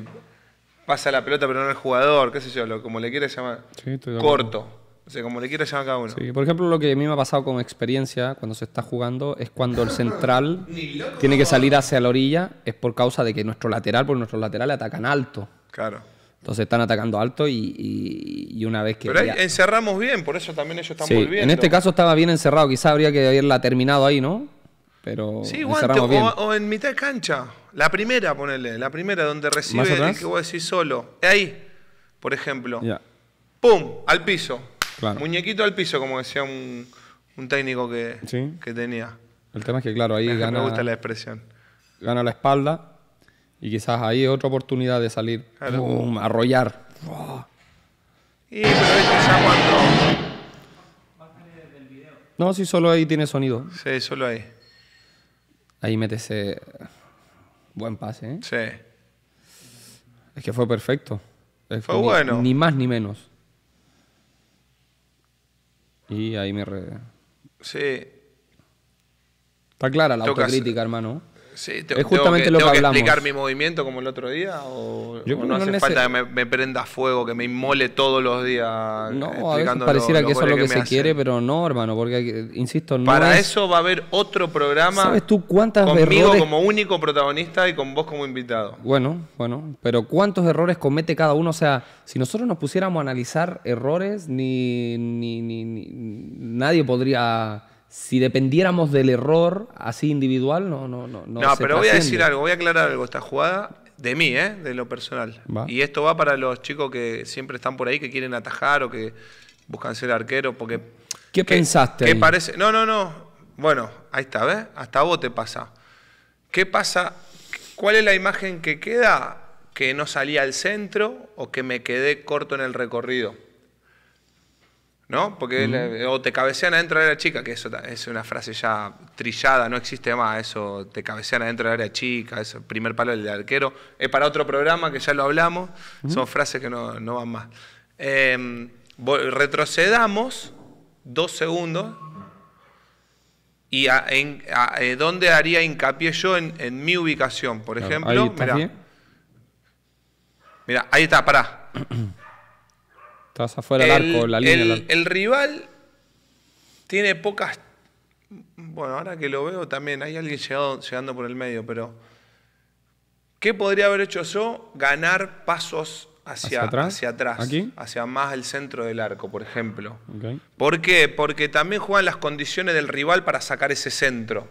pasa la pelota pero no el jugador, qué sé yo, como le quieras llamar. Sí, Corto. O sea, como le quieras llamar a cada uno. Sí, por ejemplo, lo que a mí me ha pasado con experiencia cuando se está jugando es cuando el central tiene que salir hacia la orilla, es por causa de que nuestro lateral, por nuestros laterales atacan alto. Claro. Entonces están atacando alto y, una vez que. Pero ahí encerramos bien, por eso también ellos están sí, En este caso estaba bien encerrado, quizás habría que haberla terminado ahí, ¿no? Pero sí, guante, o, en mitad de cancha. La primera, ponerle, la primera donde recibe es que a decir solo. Ahí, por ejemplo. Ya. ¡Pum! Al piso. Muñequito al piso, como decía un, técnico que, que tenía. El tema es que, claro, ahí gana. Me gusta la expresión. Gana la espalda y quizás ahí otra oportunidad de salir, claro. boom, arrollar. el video. No, si solo ahí tiene sonido. Sí, solo ahí. Ahí mete ese. Buen pase, ¿eh? Sí. Es que fue perfecto. fue bueno. Ni más ni menos. Y ahí me... Re... Sí. Está clara la autocrítica, hermano. Sí, es justamente tengo que, lo que, explicar mi movimiento como el otro día? ¿O, no, hace falta que me, prenda fuego, que me inmole todos los días? No, a veces pareciera que eso es lo que, se quiere, pero no, hermano, porque, insisto, Para eso va a haber otro programa. ¿Sabes tú cuántas Conmigo como único protagonista y con vos como invitado. Bueno, bueno, pero ¿cuántos errores comete cada uno? O sea, si nosotros nos pusiéramos a analizar errores, ni nadie podría si dependiéramos del error así individual, no, no, no. No, no pero voy a decir algo, voy a aclarar algo. Esta jugada de mí, ¿eh? de lo personal. Y esto va para los chicos que siempre están por ahí, que quieren atajar o que buscan ser arquero, porque... ¿Qué pensaste? parece... No, no, no. Bueno, ahí está, ¿ves? Hasta vos te pasa. ¿Qué pasa? ¿Cuál es la imagen que queda? Que no salí al centro o que me quedé corto en el recorrido. ¿no? Porque mm. o te cabecean adentro de la chica, que eso es una frase ya trillada, no existe más, eso te cabecean adentro de la chica, eso, el primer palo del arquero, es para otro programa que ya lo hablamos, mm. son frases que no, van más. Em, retrocedamos dos segundos y en, eh, dónde haría hincapié yo en, mi ubicación, por ejemplo, mira, ahí está, pará. Estás afuera del arco, la línea. El, rival tiene pocas. Bueno, ahora que lo veo también, hay alguien llegando por el medio, pero. ¿Qué podría haber hecho yo? Ganar pasos hacia, atrás, hacia, atrás ¿Aquí? hacia más el centro del arco, por ejemplo. ¿Por qué? Porque también juegan las condiciones del rival para sacar ese centro.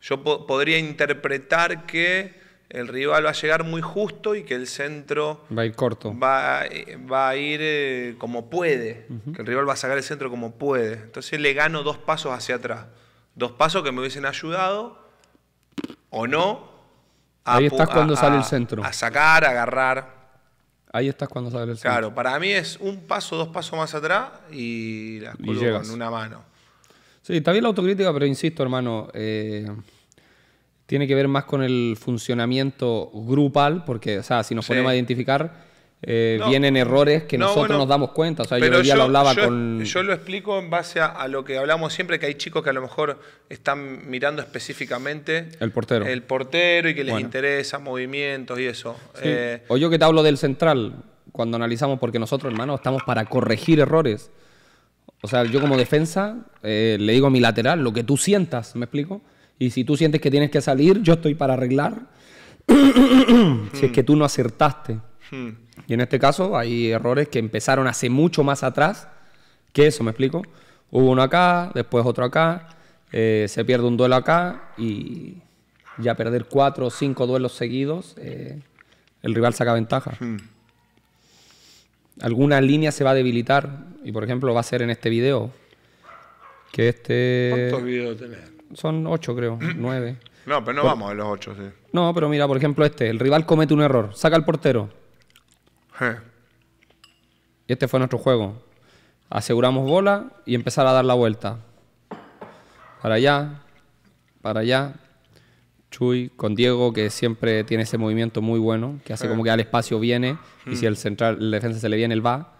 Yo podría interpretar que el rival va a llegar muy justo y que el centro va a ir corto. Va, va a ir eh, como puede, que el rival va a sacar el centro como puede. Entonces le gano dos pasos hacia atrás. Dos pasos que me hubiesen ayudado o no. A, Ahí estás cuando sale el centro. A sacar, agarrar. Ahí estás cuando sale el centro. Claro, para mí es un paso, dos pasos más atrás y las y con una mano. Sí, está bien la autocrítica, pero insisto, hermano. Eh, tiene que ver más con el funcionamiento grupal, porque, o sea, si nos ponemos a identificar, eh, vienen errores que nosotros nos damos cuenta. O sea, yo lo hablaba con. Yo lo explico en base a, lo que hablamos siempre, que hay chicos que a lo mejor están mirando específicamente. El portero. El portero y que les interesa movimientos y eso. Eh, o yo que te hablo del central, cuando analizamos, porque nosotros, hermano, estamos para corregir errores. O sea, yo como defensa eh, le digo a mi lateral lo que tú sientas, ¿me explico? Y si tú sientes que tienes que salir, yo estoy para arreglar. si es que tú no acertaste. Hmm. y en este caso hay errores que empezaron hace mucho más atrás que eso, ¿me explico? Hubo uno acá, después otro acá, eh, se pierde un duelo acá y ya perder cuatro o cinco duelos seguidos, eh, el rival saca ventaja. Hmm. Alguna línea se va a debilitar y por ejemplo va a ser en este video. Que este... ¿Cuántos videos tenés? Son ocho, creo, mm. nueve. No, pero no vamos a los ocho, sí. No, pero mira, por ejemplo, este. El rival comete un error. Saca al portero. Y este fue nuestro juego. Aseguramos bola y empezar a dar la vuelta. Para allá, para allá. Chuy con Diego, que siempre tiene ese movimiento muy bueno, que hace como que al espacio viene y mm. si el central, el defensa se le viene, él va.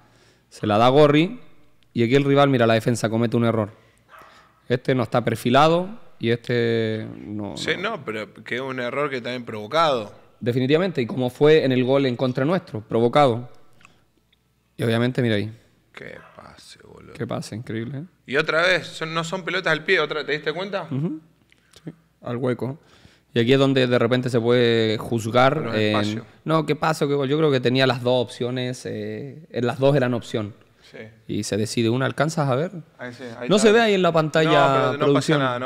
Se la da Gorri y aquí el rival, mira, la defensa comete un error este no está perfilado y este no. Sí, no, pero que es un error que también provocado. Definitivamente, y como fue en el gol en contra nuestro, provocado. Y obviamente, mira ahí. Qué pase, boludo. Qué pase, increíble. ¿eh? Y otra vez, no son pelotas al pie, otra, ¿te diste cuenta? Sí, al hueco. Y aquí es donde de repente se puede juzgar. no, qué paso, qué Yo creo que tenía las dos opciones, eh, las dos eran opción. Y se decide, ¿una alcanzas a ver? no se ve ahí en la pantalla. No,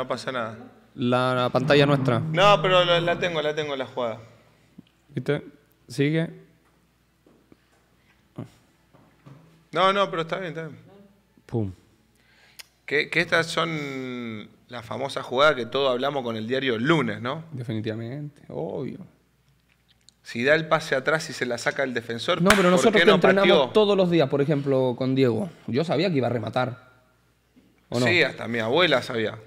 pasa nada, La, pantalla nuestra. No, pero la, tengo, la tengo la jugada. ¿Viste? Sigue. No, no, pero está bien, está bien. Pum. Que, estas son las famosas jugadas que todos hablamos con el diario lunes, ¿no? Definitivamente, obvio. Si da el pase atrás y se la saca el defensor. No, pero nosotros que entrenamos todos los días, por ejemplo, con Diego. Yo sabía que iba a rematar. Sí, hasta mi abuela sabía.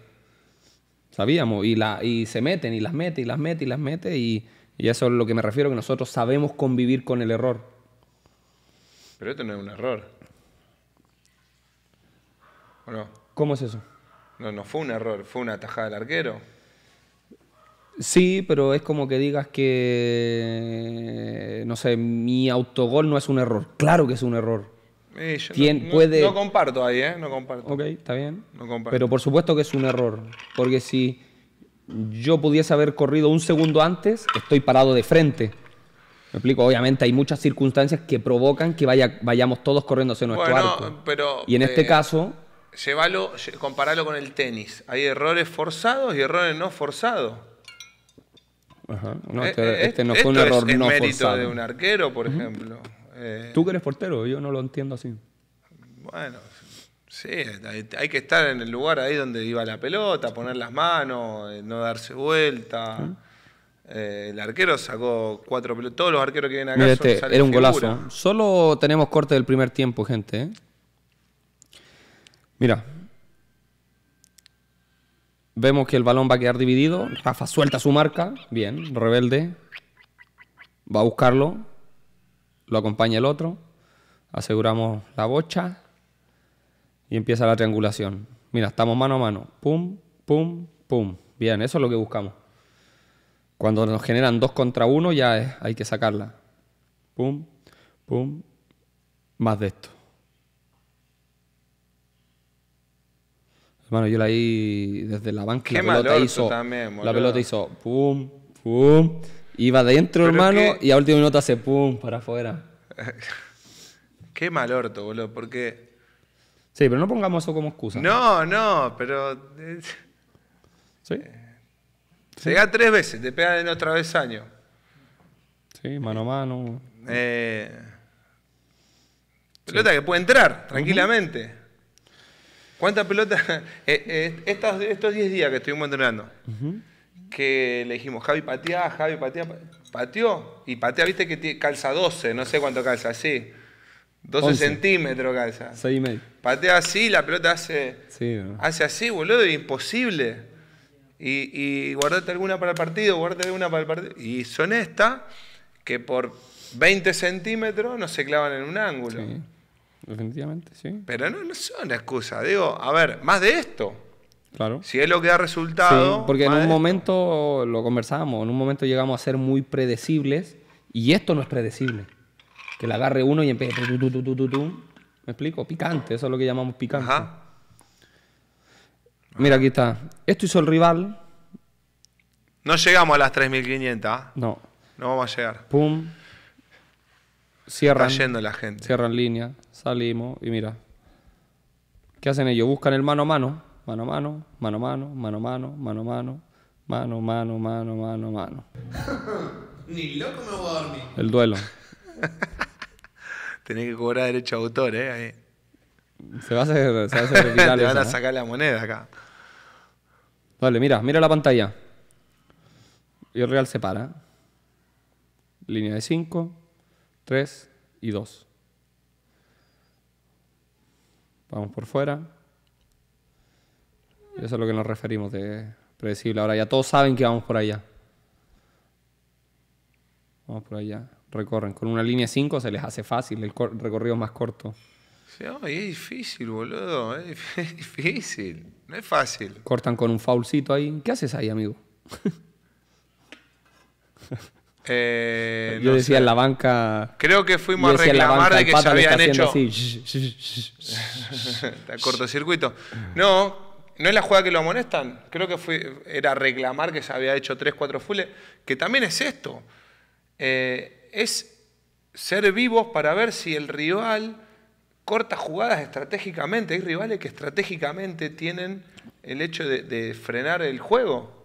Sabíamos, y, la, y se meten, y las mete, y las mete, y las mete, y, y eso es lo que me refiero, que nosotros sabemos convivir con el error. Pero esto no es un error. ¿Cómo es eso? No, no fue un error, fue una tajada del arquero. Sí, pero es como que digas que, no sé, mi autogol no es un error. Claro que es un error. Eh, no, puede... comparto ahí, ¿eh? No comparto. Ok, está bien. No comparto. Pero por supuesto que es un error, porque si yo pudiese haber corrido un segundo antes, estoy parado de frente. Me explico, obviamente hay muchas circunstancias que provocan que vayamos todos corriendo hacia nuestro bueno, Pero, y en este eh, caso... Llévalo, compararlo con el tenis. Hay errores forzados y errores no forzados. Eh, este, eh, este, no fue un error es no mérito de un arquero, por ejemplo. Eh, Tú que eres portero, yo no lo entiendo así. Bueno, sí, hay, que estar en el lugar ahí donde iba la pelota, poner las manos, no darse vuelta. el arquero sacó cuatro pelotas. Todos los arqueros que vienen acá este, Era un golazo. Solo tenemos corte del primer tiempo, gente. Mira, Vemos que el balón va a quedar dividido. Rafa suelta su marca. Bien, rebelde. Va a buscarlo. Lo acompaña el otro. Aseguramos la bocha. Y empieza la triangulación. Mira, estamos mano a mano. Pum, pum, pum. Bien, eso es lo que buscamos. Cuando nos generan dos contra uno ya hay que sacarla. Pum, pum. Más de esto. Hermano, yo la desde la banca la pelota hizo. la pelota hizo pum, pum. Iba adentro, hermano, y a última minuto hace pum para afuera. Qué mal orto, boludo, porque. Sí, pero no pongamos eso como excusa. No, no, pero. ¿Sí? Se tres veces, te pega en otra vez año. Sí, mano a mano. Eh, pelota que puede entrar tranquilamente. ¿Cuántas pelotas? Eh, eh, estos 10 días que estuvimos entrenando, que le dijimos, Javi patea, Javi patea, pateó. Y patea, viste que calza 12, no sé cuánto calza, sí 12 centímetros calza. 6 y Patea así, la pelota hace, hace así, boludo, imposible. Y, y guardate alguna para el partido, guardate alguna para el partido. Y son estas que por 20 centímetros no se clavan en un ángulo. Sí definitivamente, sí. Pero no, no son excusas excusa. Digo, a ver, más de esto. Claro. Si es lo que ha resultado. porque en un momento lo conversábamos, en un momento llegamos a ser muy predecibles y esto no es predecible. Que la agarre uno y empiece. ¿Me explico? Picante, eso es lo que llamamos picante. Ajá. Mira, aquí está. Esto hizo el rival. No llegamos a las 3.500. No. No vamos a llegar. Pum, cierran. Está la gente. línea, salimos y mira. ¿Qué hacen ellos? Buscan el mano a mano, mano a mano, mano a mano, mano a mano, mano a mano, mano, mano, mano, mano, mano. Ni loco me voy a dormir. El duelo. Tenés que cobrar derecho a autor, ¿eh? Se va a hacer, se va a hacer Te van a sacar la moneda acá. Dale, mira, mira la pantalla. Y el Real se para. Línea de 5, 3 y 2. Vamos por fuera. Eso es lo que nos referimos de predecible. Ahora ya todos saben que vamos por allá. Vamos por allá. Recorren. Con una línea 5 se les hace fácil, el recorrido más corto. sí es difícil, boludo. Es difícil. No es fácil. Cortan con un faulcito ahí. ¿Qué haces ahí, amigo? Eh, yo decía en la banca. Creo que fuimos a reclamar de que se habían hecho. cortocircuito. No, no es la jugada que lo amonestan. Creo que fue, era reclamar que se había hecho 3-4 fules. Que también es esto. Eh, es ser vivos para ver si el rival corta jugadas estratégicamente. Hay rivales que estratégicamente tienen el hecho de, frenar el juego.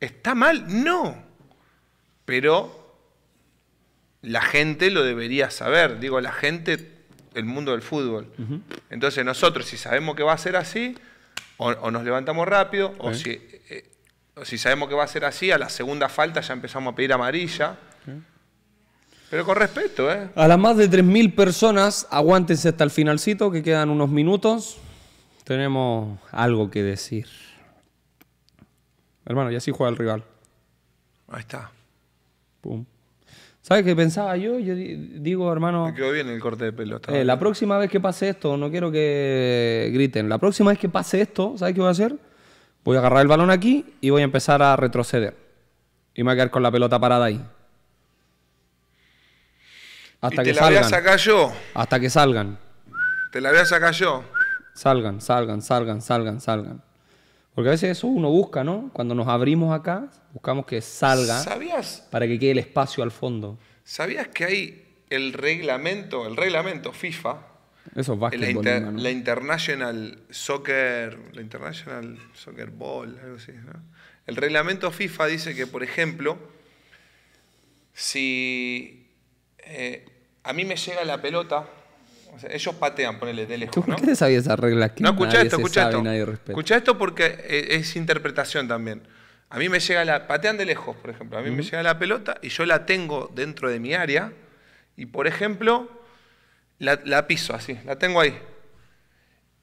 ¿Está mal? No pero la gente lo debería saber, digo, la gente, el mundo del fútbol. Entonces nosotros, si sabemos que va a ser así, o, nos levantamos rápido, eh, o, si, sabemos que va a ser así, a la segunda falta ya empezamos a pedir amarilla. Pero con respeto, ¿eh? A las más de 3.000 personas, aguántense hasta el finalcito, que quedan unos minutos. Tenemos algo que decir. Hermano, y así juega el rival. Ahí está. ¿Sabes qué pensaba yo? Yo digo, hermano. Me quedó bien el corte de pelo. Eh, la próxima vez que pase esto, no quiero que griten. La próxima vez que pase esto, ¿sabes qué voy a hacer? Voy a agarrar el balón aquí y voy a empezar a retroceder. Y me voy a quedar con la pelota parada ahí. Hasta y que te la voy a sacar yo. Hasta que salgan. Te la voy a sacar yo. Salgan, salgan, salgan, salgan, salgan. Porque a veces eso uno busca, ¿no? Cuando nos abrimos acá, buscamos que salga ¿Sabías? para que quede el espacio al fondo. ¿Sabías que hay el reglamento, el reglamento FIFA? Eso es la, ¿no? la International Soccer, la International Soccer Ball, algo así, ¿no? El reglamento FIFA dice que, por ejemplo, si eh, a mí me llega la pelota ellos patean, ponele de lejos. ¿Tú sabías esa regla? no, escucha esto, escucha esto. Escucha esto porque eh, es interpretación también. A mí me llega la. Patean de lejos, por ejemplo. A mí me llega la pelota y yo la tengo dentro de mi área. Y por ejemplo, la, piso así, la tengo ahí.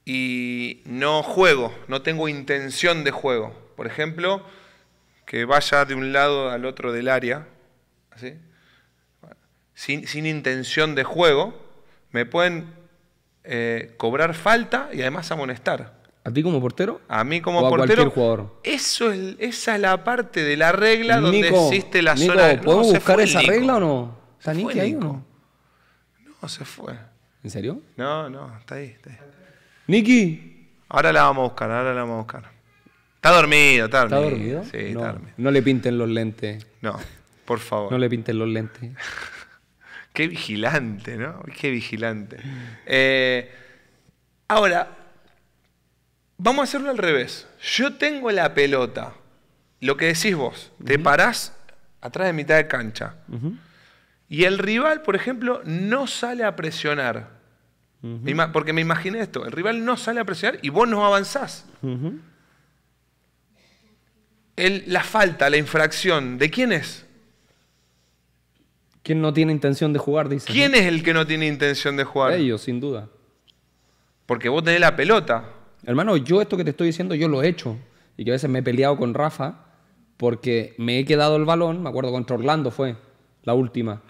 Y no juego, no tengo intención de juego. Por ejemplo, que vaya de un lado al otro del área, sin, sin intención de juego me pueden eh, cobrar falta y además amonestar. ¿A ti como portero? A mí como o a Cualquier jugador. Eso es, esa es la parte de la regla donde existe la zona. ¿Podemos buscar esa regla o no? ¿Está Niki ahí no? No, se fue. ¿En serio? No, no, está ahí. ¡Niki! Ahora la vamos a buscar, ahora la vamos a buscar. Está dormido, está dormido. Sí, está dormido. No le pinten los lentes. No, por favor. No le pinten los lentes. Qué vigilante, ¿no? Qué vigilante. Eh, ahora, vamos a hacerlo al revés. Yo tengo la pelota. Lo que decís vos, te parás atrás de mitad de cancha. Y el rival, por ejemplo, no sale a presionar. Porque me imaginé esto, el rival no sale a presionar y vos no avanzás. la falta, la infracción, ¿de quién es? ¿Quién no tiene intención de jugar? Dice. ¿Quién es el que no tiene intención de jugar? Ellos, sin duda. Porque vos tenés la pelota. Hermano, yo esto que te estoy diciendo, yo lo he hecho. Y que a veces me he peleado con Rafa porque me he quedado el balón, me acuerdo contra Orlando fue la última,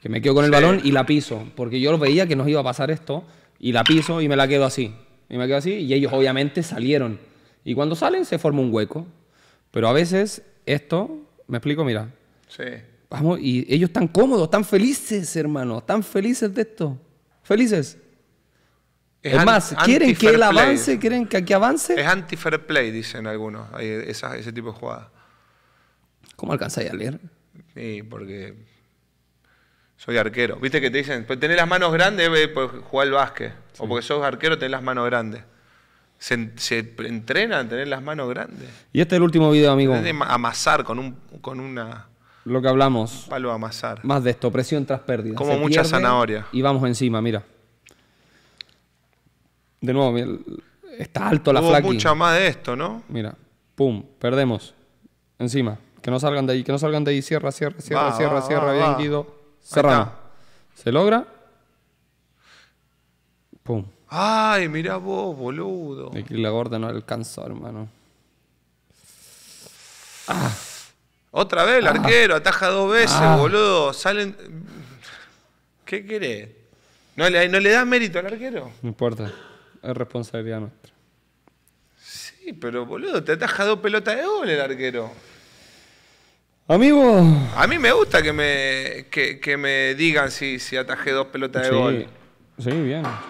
que me quedo con el balón y la piso, porque yo veía que nos iba a pasar esto, y la piso y me la quedo así, y me quedo así, y ellos obviamente salieron. Y cuando salen se forma un hueco. Pero a veces esto, me explico, mira, sí. Vamos, y ellos están cómodos, están felices, hermano, están felices de esto. Felices. Es, más, ¿quieren que él avance? ¿Quieren que aquí avance? Es anti-fair play, dicen algunos, eh, ese tipo de jugadas. ¿Cómo alcanzáis a leer? Sí, porque soy arquero. Viste que te dicen, pues tener las manos grandes, pues jugar al básquet. O porque sos arquero, tenés las manos grandes. Se, entrenan a tener las manos grandes. Y este es el último video, amigo. amasar con, un, con una lo que hablamos. Palo a amasar. Más de esto, presión tras pérdida. Como mucha zanahoria. Y vamos encima, mira. De nuevo, está alto la Hubo mucha más de esto, ¿no? Mira, pum, perdemos. Encima. Que no salgan de ahí, que no salgan de ahí. Cierra, cierra, cierra, cierra, cierra. bien, Guido. Cerramos. Se logra. Pum. Ay, mira vos, boludo. Aquí la gorda no alcanzó, hermano. Ah. Otra vez el ah. arquero, ataja dos veces, ah. boludo. Salen. ¿Qué querés? ¿No le, ¿No das mérito al arquero? No importa. Es responsabilidad nuestra. Sí, pero boludo, te ataja dos pelotas de gol el arquero. Amigo. A mí me gusta que me, me digan si, si atajé dos pelotas de gol. Sí, bien. a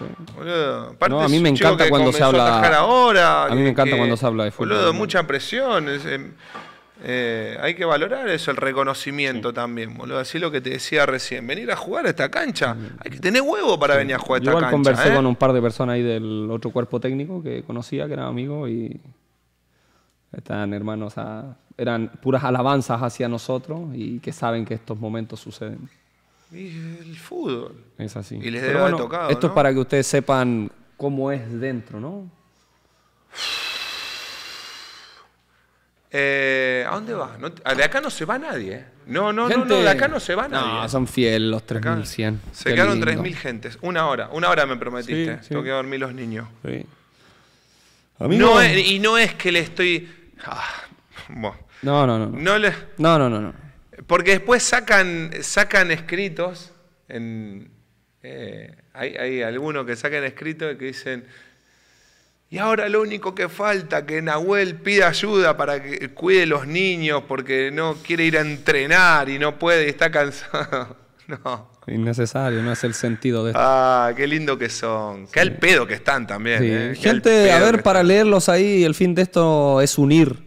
mí me encanta cuando se habla. A, mí me encanta cuando se habla de fútbol. Boludo, mucha presión. Em, eh, hay que valorar eso, el reconocimiento también, boludo. Así lo que te decía recién, venir a jugar a esta cancha, hay que tener huevo para venir a jugar a esta cancha. yo conversé ¿eh? con un par de personas ahí del otro cuerpo técnico que conocía, que eran amigos y están hermanos, eran puras alabanzas hacia nosotros y que saben que estos momentos suceden. Y el fútbol. Es así. Y les debo tocado. Esto es para que ustedes sepan cómo es dentro, ¿no? Eh, ¿A dónde va? Ah, de acá no se va nadie. ¿eh? No, no, no, de acá no se va nadie. No, ¿eh? son fieles los 3.100. Se quedaron 3.000 gentes. Una hora, una hora me prometiste. Tengo que dormir los niños. y no es que le estoy... Ah, no, no, no. No, no, no, no, Porque después sacan, sacan escritos hay, hay algunos que sacan escritos que dicen... Y ahora lo único que falta, que Nahuel pida ayuda para que cuide los niños porque no quiere ir a entrenar y no puede y está cansado. No. Innecesario, no es el sentido de esto. Ah, qué lindo que son. Qué al pedo que están también. Eh. Gente, a ver, para leerlos ahí, el fin de esto es unir,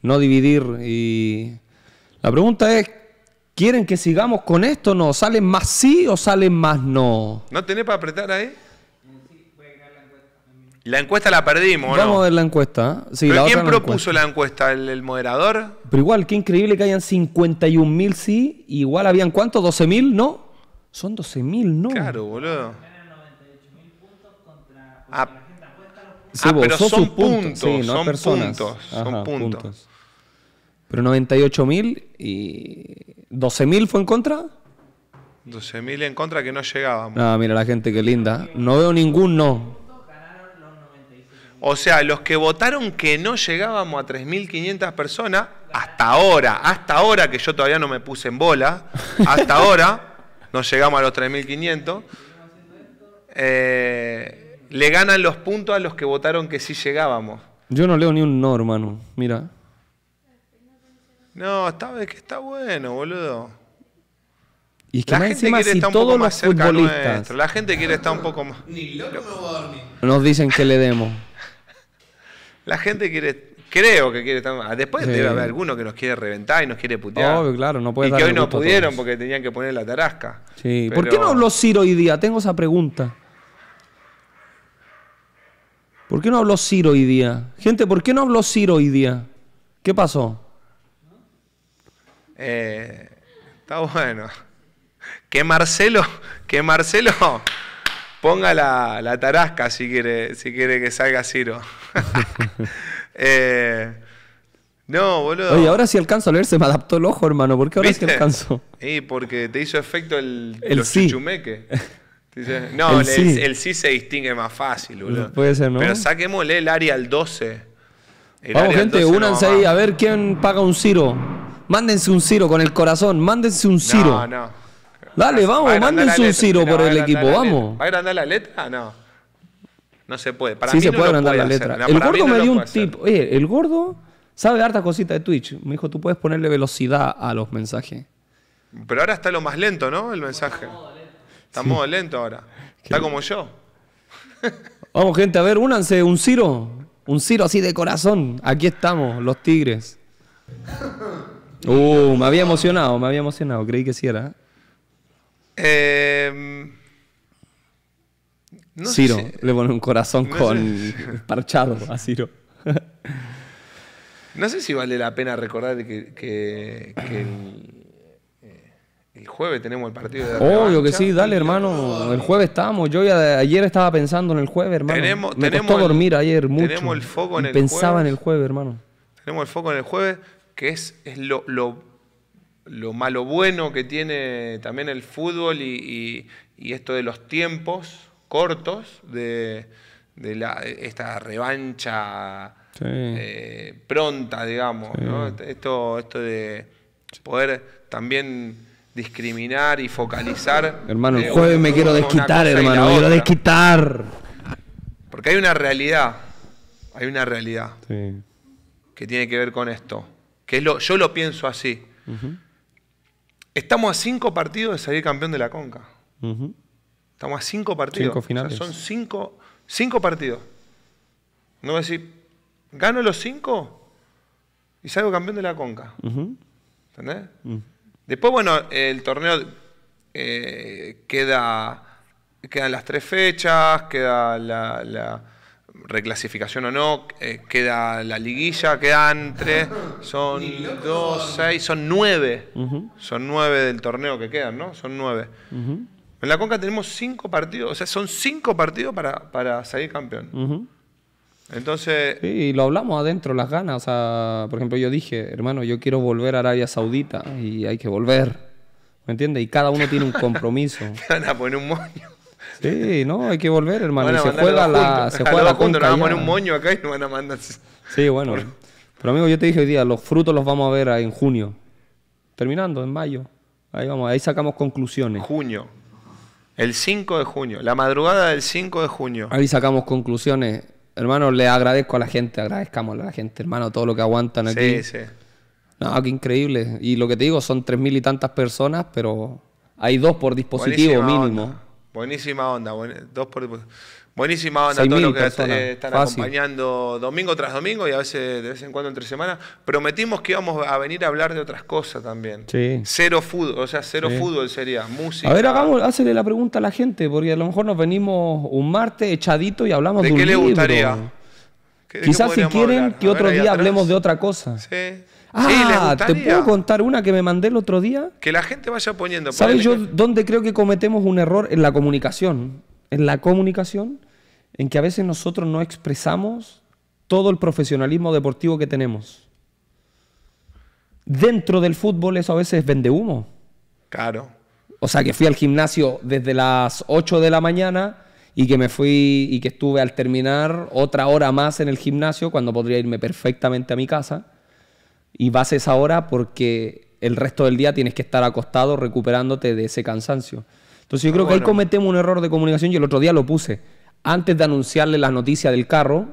no dividir. Y la pregunta es, ¿quieren que sigamos con esto o no? ¿Salen más sí o salen más no? ¿No tenés para apretar ahí? La encuesta la perdimos, Vamos a ver la encuesta. ¿eh? quién propuso la encuesta? ¿El, moderador? Pero igual, qué increíble que hayan 51.000 sí. Igual habían, ¿cuánto? ¿12.000? ¿No? Son 12.000, ¿no? Claro, boludo. Ah. Ah, puntos contra... ah pero son, puntos. son puntos. son puntos. puntos. Pero 98.000 y... ¿12.000 fue en contra? 12.000 en contra que no llegábamos. Ah, mira la gente, qué linda. No veo ningún no. O sea, los que votaron que no llegábamos a 3.500 personas, hasta ahora, hasta ahora que yo todavía no me puse en bola, hasta ahora no llegamos a los 3.500, eh, le ganan los puntos a los que votaron que sí llegábamos. Yo no leo ni un no, hermano, mira. No, está, vez que está bueno, boludo. Y la gente quiere estar un poco más cerca futbolistas. Nuestro. La gente quiere estar un poco más. Ni loco Nos dicen que le demos. La gente quiere, creo que quiere estar Después debe haber alguno que nos quiere reventar y nos quiere putear. claro, no puede Y que hoy no pudieron porque tenían que poner la tarasca. Sí, ¿por qué no habló Ciro hoy día? Tengo esa pregunta. ¿Por qué no habló Ciro hoy día? Gente, ¿por qué no habló Ciro hoy día? ¿Qué pasó? Eh, está bueno. Que Marcelo, que Marcelo Ponga la, tarasca si quiere, si quiere que salga Ciro. Eh, no, boludo. Oye, ahora sí alcanzo a leer, se me adaptó el ojo, hermano. ¿Por qué ahora ¿Viste? sí alcanzo? Sí, porque te hizo efecto el, el sí. No, el, sí. se distingue más fácil, boludo. Puede ser, ¿no? Pero saquemos el área al 12. Vamos, gente, únanse ahí a ver quién paga un Ciro. Mándense un Ciro con el corazón, mándense un Ciro. No, no. Dale, vamos, manden un Ciro por el equipo, vamos. ¿Va a agrandar la letra? No. No se puede. sí se puede agrandar la letra. el gordo me dio un tip. Oye, el gordo sabe harta cosita de Twitch. Me dijo, tú puedes ponerle velocidad a los mensajes. Pero ahora está lo más lento, ¿no? El mensaje. Está muy modo lento ahora. Está como yo. Vamos, gente, a ver, únanse, un Ciro. Un Ciro así de corazón. Aquí estamos, los Tigres. Uh, me había emocionado, me había emocionado. Creí que sí era. Em, Ciro, le pone un corazón con parchado a Ciro. no sé si vale la pena recordar que, eh, el, jueves tenemos el partido de Obvio que sí, dale hermano, el jueves estamos. Yo ayer estaba pensando en el jueves, hermano. Tenemos, Me costó dormir ayer mucho. Pensaba en el jueves, hermano. Tenemos el foco en el jueves, que es, es lo, lo lo malo bueno que tiene también el fútbol y, esto de los tiempos cortos, de, esta revancha eh, pronta, digamos. Este, esto, esto de poder también discriminar y focalizar. Hermano, el eh, jueves me quiero desquitar, hermano, me quiero desquitar. Porque hay una realidad, hay una realidad que tiene que ver con esto. Que yo lo pienso así. Estamos a cinco partidos de salir campeón de la Conca. Estamos a cinco partidos. Cinco finales. son cinco, partidos. No voy a decir, gano los cinco y salgo campeón de la Conca. ¿Entendés? Mm. Después, bueno, el torneo eh, queda, quedan las tres fechas, queda la reclasificación o no, eh, queda la liguilla, quedan tres, son dos, seis, son nueve. Son nueve del torneo que quedan, ¿no? Son nueve. En la Conca tenemos cinco partidos, o sea, son cinco partidos para, para salir campeón. Entonces. y lo hablamos adentro, las ganas. O sea, por ejemplo, yo dije, hermano, yo quiero volver a Arabia Saudita y hay que volver. ¿Me entiendes? Y cada uno tiene un compromiso. van a poner un moño. Sí, no, hay que volver, hermano. se juega la. Se juega la nos vamos a poner un moño acá y nos van a mandar. Sí, bueno. Pero amigo, yo te dije hoy día, los frutos los vamos a ver en junio. Terminando, en mayo. Ahí vamos, ahí sacamos conclusiones. Junio. El 5 de junio, la madrugada del 5 de junio. Ahí sacamos conclusiones. Hermano, le agradezco a la gente, agradezcamos a la gente, hermano, todo lo que aguantan aquí. Sí, sí. No, qué increíble. Y lo que te digo, son tres mil y tantas personas, pero hay dos por dispositivo mínimo. Buenísima onda, dos por, buenísima onda todos los que eh, están acompañando domingo tras domingo y a veces de vez en cuando entre semana. Prometimos que íbamos a venir a hablar de otras cosas también. Cero fútbol, o sea, cero fútbol sería, música. A ver, hagamos, hácele la pregunta a la gente, porque a lo mejor nos venimos un martes echadito y hablamos de, de qué le gustaría. Quizás si quieren que otro día hablemos de otra cosa. Sí. Ah, ¿te puedo contar una que me mandé el otro día? Que la gente vaya poniendo. ¿Sabes yo dónde creo que cometemos un error? En la comunicación. En la comunicación, en que a veces nosotros no expresamos todo el profesionalismo deportivo que tenemos. Dentro del fútbol eso a veces vende humo. Claro. O sea, que fui al gimnasio desde las 8 de la mañana y que me fui y que estuve al terminar otra hora más en el gimnasio cuando podría irme perfectamente a mi casa y vas a esa hora porque el resto del día tienes que estar acostado recuperándote de ese cansancio. Entonces yo ah, creo que ahí cometemos un error de comunicación y el otro día lo puse. Antes de anunciarle las noticias del carro,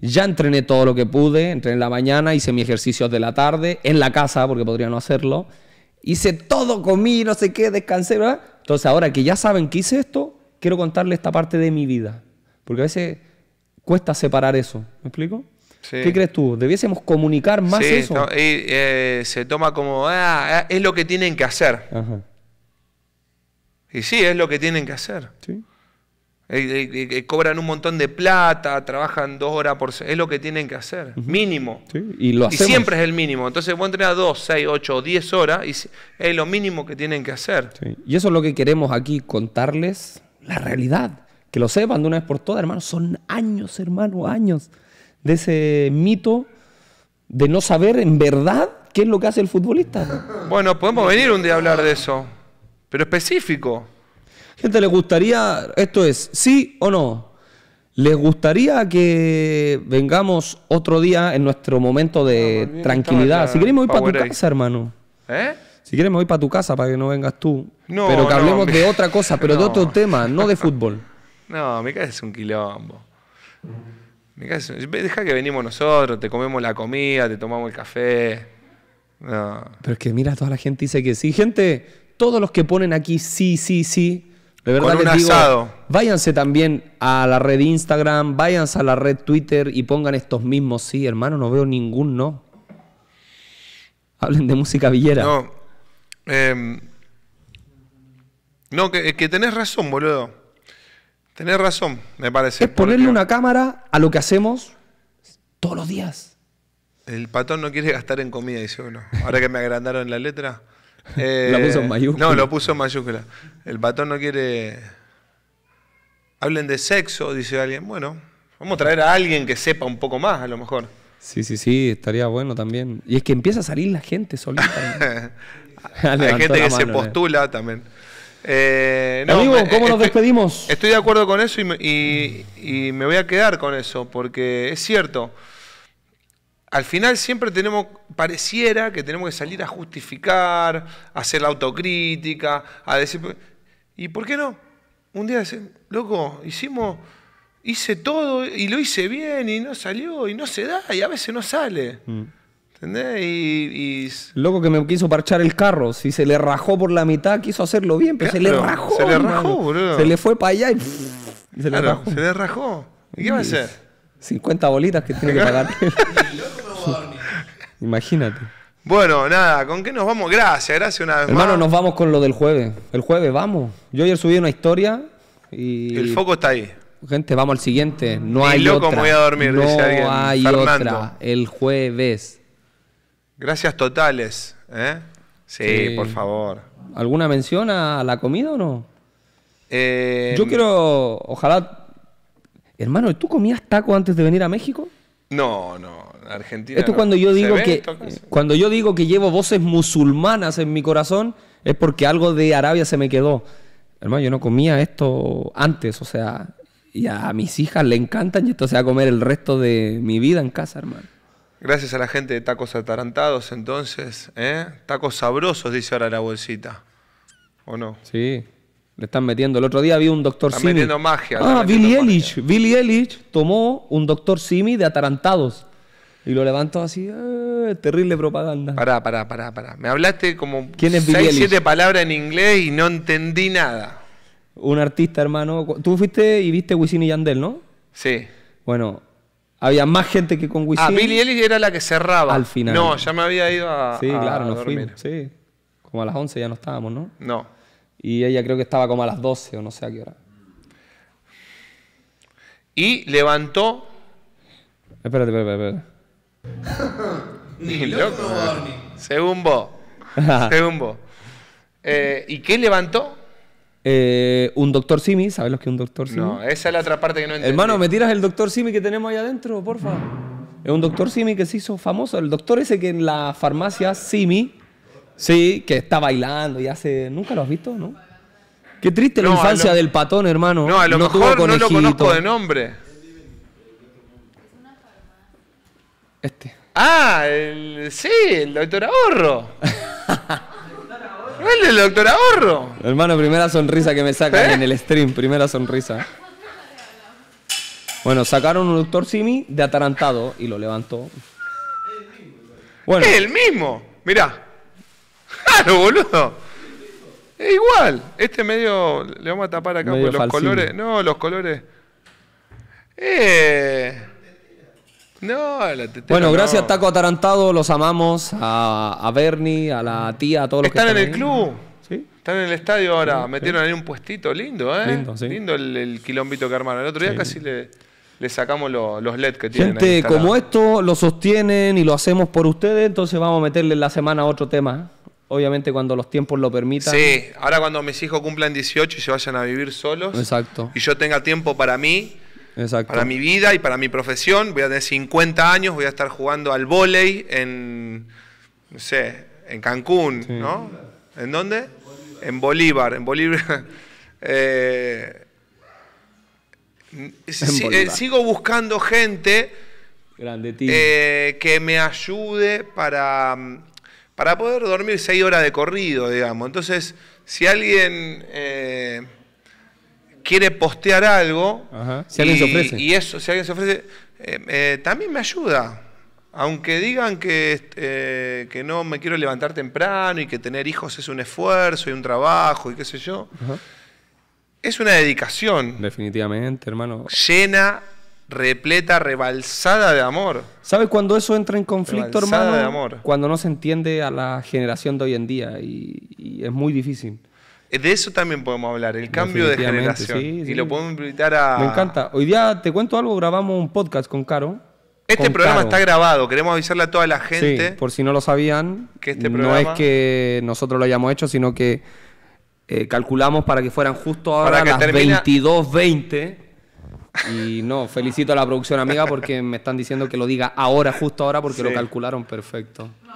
ya entrené todo lo que pude, entrené en la mañana, hice mis ejercicios de la tarde, en la casa, porque podría no hacerlo. Hice todo, comí, no sé qué, descansé, ¿verdad? Entonces ahora que ya saben que hice esto, quiero contarles esta parte de mi vida. Porque a veces cuesta separar eso. ¿Me explico? ¿Qué crees tú? ¿Debiésemos comunicar más eso? Eh, se toma como, ah, ah, es lo que tienen que hacer. Y sí, es lo que tienen que hacer. Eh, eh, cobran un montón de plata, trabajan dos horas por... Es lo que tienen que hacer, mínimo. Y, lo siempre es el mínimo. Entonces vos entrenás dos, seis, ocho o diez horas y es lo mínimo que tienen que hacer. Y eso es lo que queremos aquí contarles, la realidad. Que lo sepan de una vez por todas, hermano. Son años, hermano, años de ese mito de no saber en verdad qué es lo que hace el futbolista. Bueno, podemos venir un día a hablar de eso, pero específico. Gente, ¿les gustaría, esto es, sí o no? ¿Les gustaría que vengamos otro día en nuestro momento de tranquilidad? Si me voy para tu casa, hermano. ¿Eh? Si quieres me voy para tu casa para que no vengas tú. No, pero que hablemos de otra cosa, pero de otro tema, no de fútbol. No, mi casa es un quilombo deja que venimos nosotros, te comemos la comida, te tomamos el café. Pero es que mira, toda la gente dice que sí. Gente, todos los que ponen aquí sí, sí, sí. De verdad váyanse también a la red Instagram, váyanse a la red Twitter y pongan estos mismos sí, hermano, no veo ningún no. Hablen de música villera. No, em, no que, que tenés razón, boludo. Tenés razón, me parece. Es ponerle una cámara a lo que hacemos todos los días. El patón no quiere gastar en comida, dice uno. Ahora que me agrandaron la letra. puso en eh, No, lo puso en mayúscula. El patón no quiere. Hablen de sexo, dice alguien. Bueno, vamos a traer a alguien que sepa un poco más, a lo mejor. Sí, sí, sí, estaría bueno también. Y es que empieza a salir la gente solita. Ah, la gente que se ¿eh? postula también. Eh, ¿cómo eh, nos despedimos? Estoy de acuerdo con eso y me, voy a quedar con eso, porque es cierto. Al final siempre tenemos, pareciera que tenemos que salir a justificar, a hacer la autocrítica, a decir, ¿y por qué no? Un día loco, hicimos, hice todo y lo hice bien y no salió y no se da y a veces no sale. Mm. ¿Entendés? Y, Loco que me quiso parchar el carro. Si se le rajó por la mitad, quiso hacerlo bien, pero se le rajó. Se le rajó, Se le fue para allá y. se, le rajó. ¿Y qué va a hacer? 50 bolitas que tiene que pagar. Imagínate. Bueno, nada, ¿con qué nos vamos? Gracias, gracias una vez Hermano, más. Hermano, nos vamos con lo del jueves. El jueves vamos. Yo ayer subí una historia y. El foco está ahí. Gente, vamos al siguiente. No hay loco otra. voy a dormir, no hay otra. El jueves. Gracias totales. ¿eh? Sí, por favor. ¿Alguna mención a la comida o no? Eh, yo quiero, ojalá... Hermano, ¿tú comías taco antes de venir a México? No, no, Argentina. Esto no. cuando yo digo que cuando yo digo que llevo voces musulmanas en mi corazón es porque algo de Arabia se me quedó. Hermano, yo no comía esto antes, o sea, y a mis hijas le encantan y esto se va a comer el resto de mi vida en casa, hermano. Gracias a la gente de Tacos Atarantados, entonces. ¿eh? Tacos sabrosos, dice ahora la bolsita. ¿O no? Sí. Le están metiendo. El otro día vi un doctor Simi. Están metiendo magia. Ah, Billy Eilish. Billy tomó un doctor Simi de Atarantados. Y lo levantó así. Eh, terrible propaganda. Pará, pará, pará, pará. Me hablaste como ¿Quién es seis, siete palabras en inglés y no entendí nada. Un artista, hermano. Tú fuiste y viste Wisin y Yandel, ¿no? Sí. Bueno, había más gente que con ah, Wisin. Ah, Billy Ellis era la que cerraba. Al final. No, ya me había ido a. Sí, claro, dormir. Sí. Como a las 11 ya no estábamos, ¿no? No. Y ella creo que estaba como a las 12 o no sé a qué hora. Y levantó. Espérate, espérate, espérate. Ni loco. Según vos. Según eh, ¿Y qué levantó? Eh, un doctor Simi, ¿sabes lo que es un doctor Simi? No, esa es la otra parte que no entiendo. Hermano, ¿me tiras el doctor Simi que tenemos ahí adentro, porfa? Es un doctor Simi que se hizo famoso. El doctor ese que en la farmacia Simi, sí, que está bailando y hace. ¿Nunca lo has visto, no? Qué triste la infancia del patón, hermano. No, a lo mejor no lo conozco de nombre. Este. Ah, el... sí, el doctor Ahorro. El doctor ahorro. Hermano, primera sonrisa que me saca ¿Eh? en el stream, primera sonrisa. Bueno, sacaron un doctor Simi de atarantado y lo levantó. Bueno. Es el mismo, mirá. Claro, boludo. Es igual. Este medio le vamos a tapar acá los colores. No, los colores. Eh. No, la Bueno, gracias Taco Atarantado, los amamos, a, Bernie, a la tía, a todos los que están en el club. ¿Sí? Están en el estadio ahora, metieron ahí un puestito lindo, ¿eh? Lindo, lindo el, el, quilombito que armaron. El otro día casi le, sacamos los LED que tienen. Gente, como esto lo sostienen y lo hacemos por ustedes, entonces vamos a meterle la semana otro tema. ¿eh? Obviamente cuando los tiempos lo permitan. Sí, ahora cuando mis hijos cumplan 18 y se vayan a vivir solos. Exacto. Y yo tenga tiempo para mí, para mi vida y para mi profesión. Voy a tener 50 años, voy a estar jugando al vóley en, no sé, en Cancún, ¿no? ¿En dónde? En Bolívar, en Bolívar. Eh, eh, sigo buscando gente eh, que me ayude para, para poder dormir 6 horas de corrido, digamos. Entonces, si alguien quiere postear algo. Si y, alguien se ofrece. Y eso, si alguien se ofrece, eh, eh, también me ayuda. Aunque digan que, este, eh, que no me quiero levantar temprano y que tener hijos es un esfuerzo y un trabajo y qué sé yo, es una dedicación. Definitivamente, hermano. Llena, repleta, rebalsada de amor. ¿Sabes cuando eso entra en conflicto, rebalsada hermano? De amor. Cuando no se entiende a la generación de hoy en día y es muy difícil. Eh, de eso también podemos hablar, el cambio de generación. Y lo podemos invitar a. Me encanta. Hoy día te cuento algo, grabamos un podcast con Caro. Este programa está grabado, queremos avisarle a toda la gente. por si no lo sabían, que este no es que nosotros lo hayamos hecho, sino que eh, calculamos para que fueran justo ahora las 22.20. Y no, felicito a la producción amiga porque me están diciendo que lo diga ahora, justo ahora, porque lo calcularon perfecto. Eh.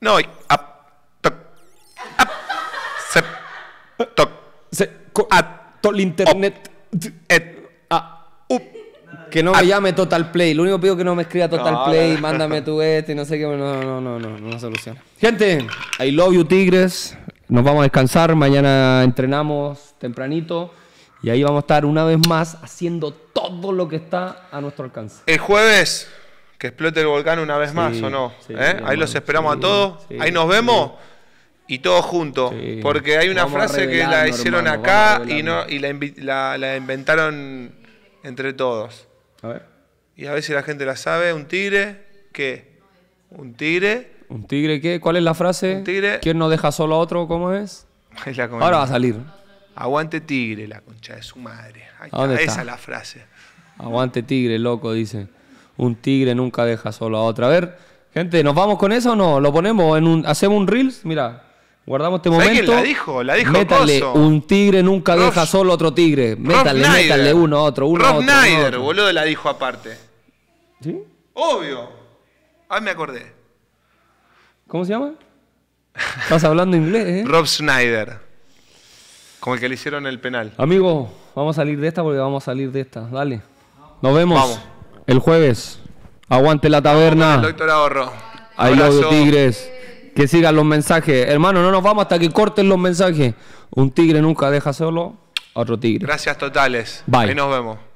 No, a el internet. Ah. Que no me llame Total Play. Lo único que pido que no me escriba Total Play, mándame tu este, no sé qué. No, no, no, no, no solución. Gente, I love you, Tigres. Nos vamos a descansar. Mañana entrenamos tempranito. Y ahí vamos a estar una vez más haciendo todo lo que está a nuestro alcance. El jueves, que explote el volcán una vez más, ¿o no? ¿Eh? Ahí los esperamos a todos. ahí nos vemos y todo junto. Porque hay una frase que la hicieron acá y no y la, inventaron entre todos. A ver. Y a ver si la gente la sabe. Un tigre, ¿qué? Un tigre. ¿Un tigre qué? ¿Cuál es la frase? Un tigre. ¿Quién no deja solo a otro? ¿Cómo es? Ahora va a salir. Aguante tigre, la concha de su madre. Esa es la frase. Aguante tigre, loco, dice. Un tigre nunca deja solo a otro. A ver, gente, ¿nos vamos con eso o no? ¿Lo ponemos en un. ¿Hacemos un reels? Mira, Guardamos este momento. Quién la dijo? La dijo Métale, un tigre nunca deja solo otro tigre. Métale, métale uno a otro, uno a otro. Snyder, boludo, la dijo aparte. ¿Sí? Obvio. Ah, me acordé. ¿Cómo se llama? Estás hablando inglés, ¿eh? Rob Snyder. Como el que le hicieron el penal. Amigo, vamos a salir de esta porque vamos a salir de esta. Dale. Nos vemos el jueves. Aguante la taberna. Doctor Ahorro. hay los Tigres que sigan los mensajes. Hermano, no nos vamos hasta que corten los mensajes. Un tigre nunca deja solo a otro tigre. Gracias totales. Bye. Ahí nos vemos.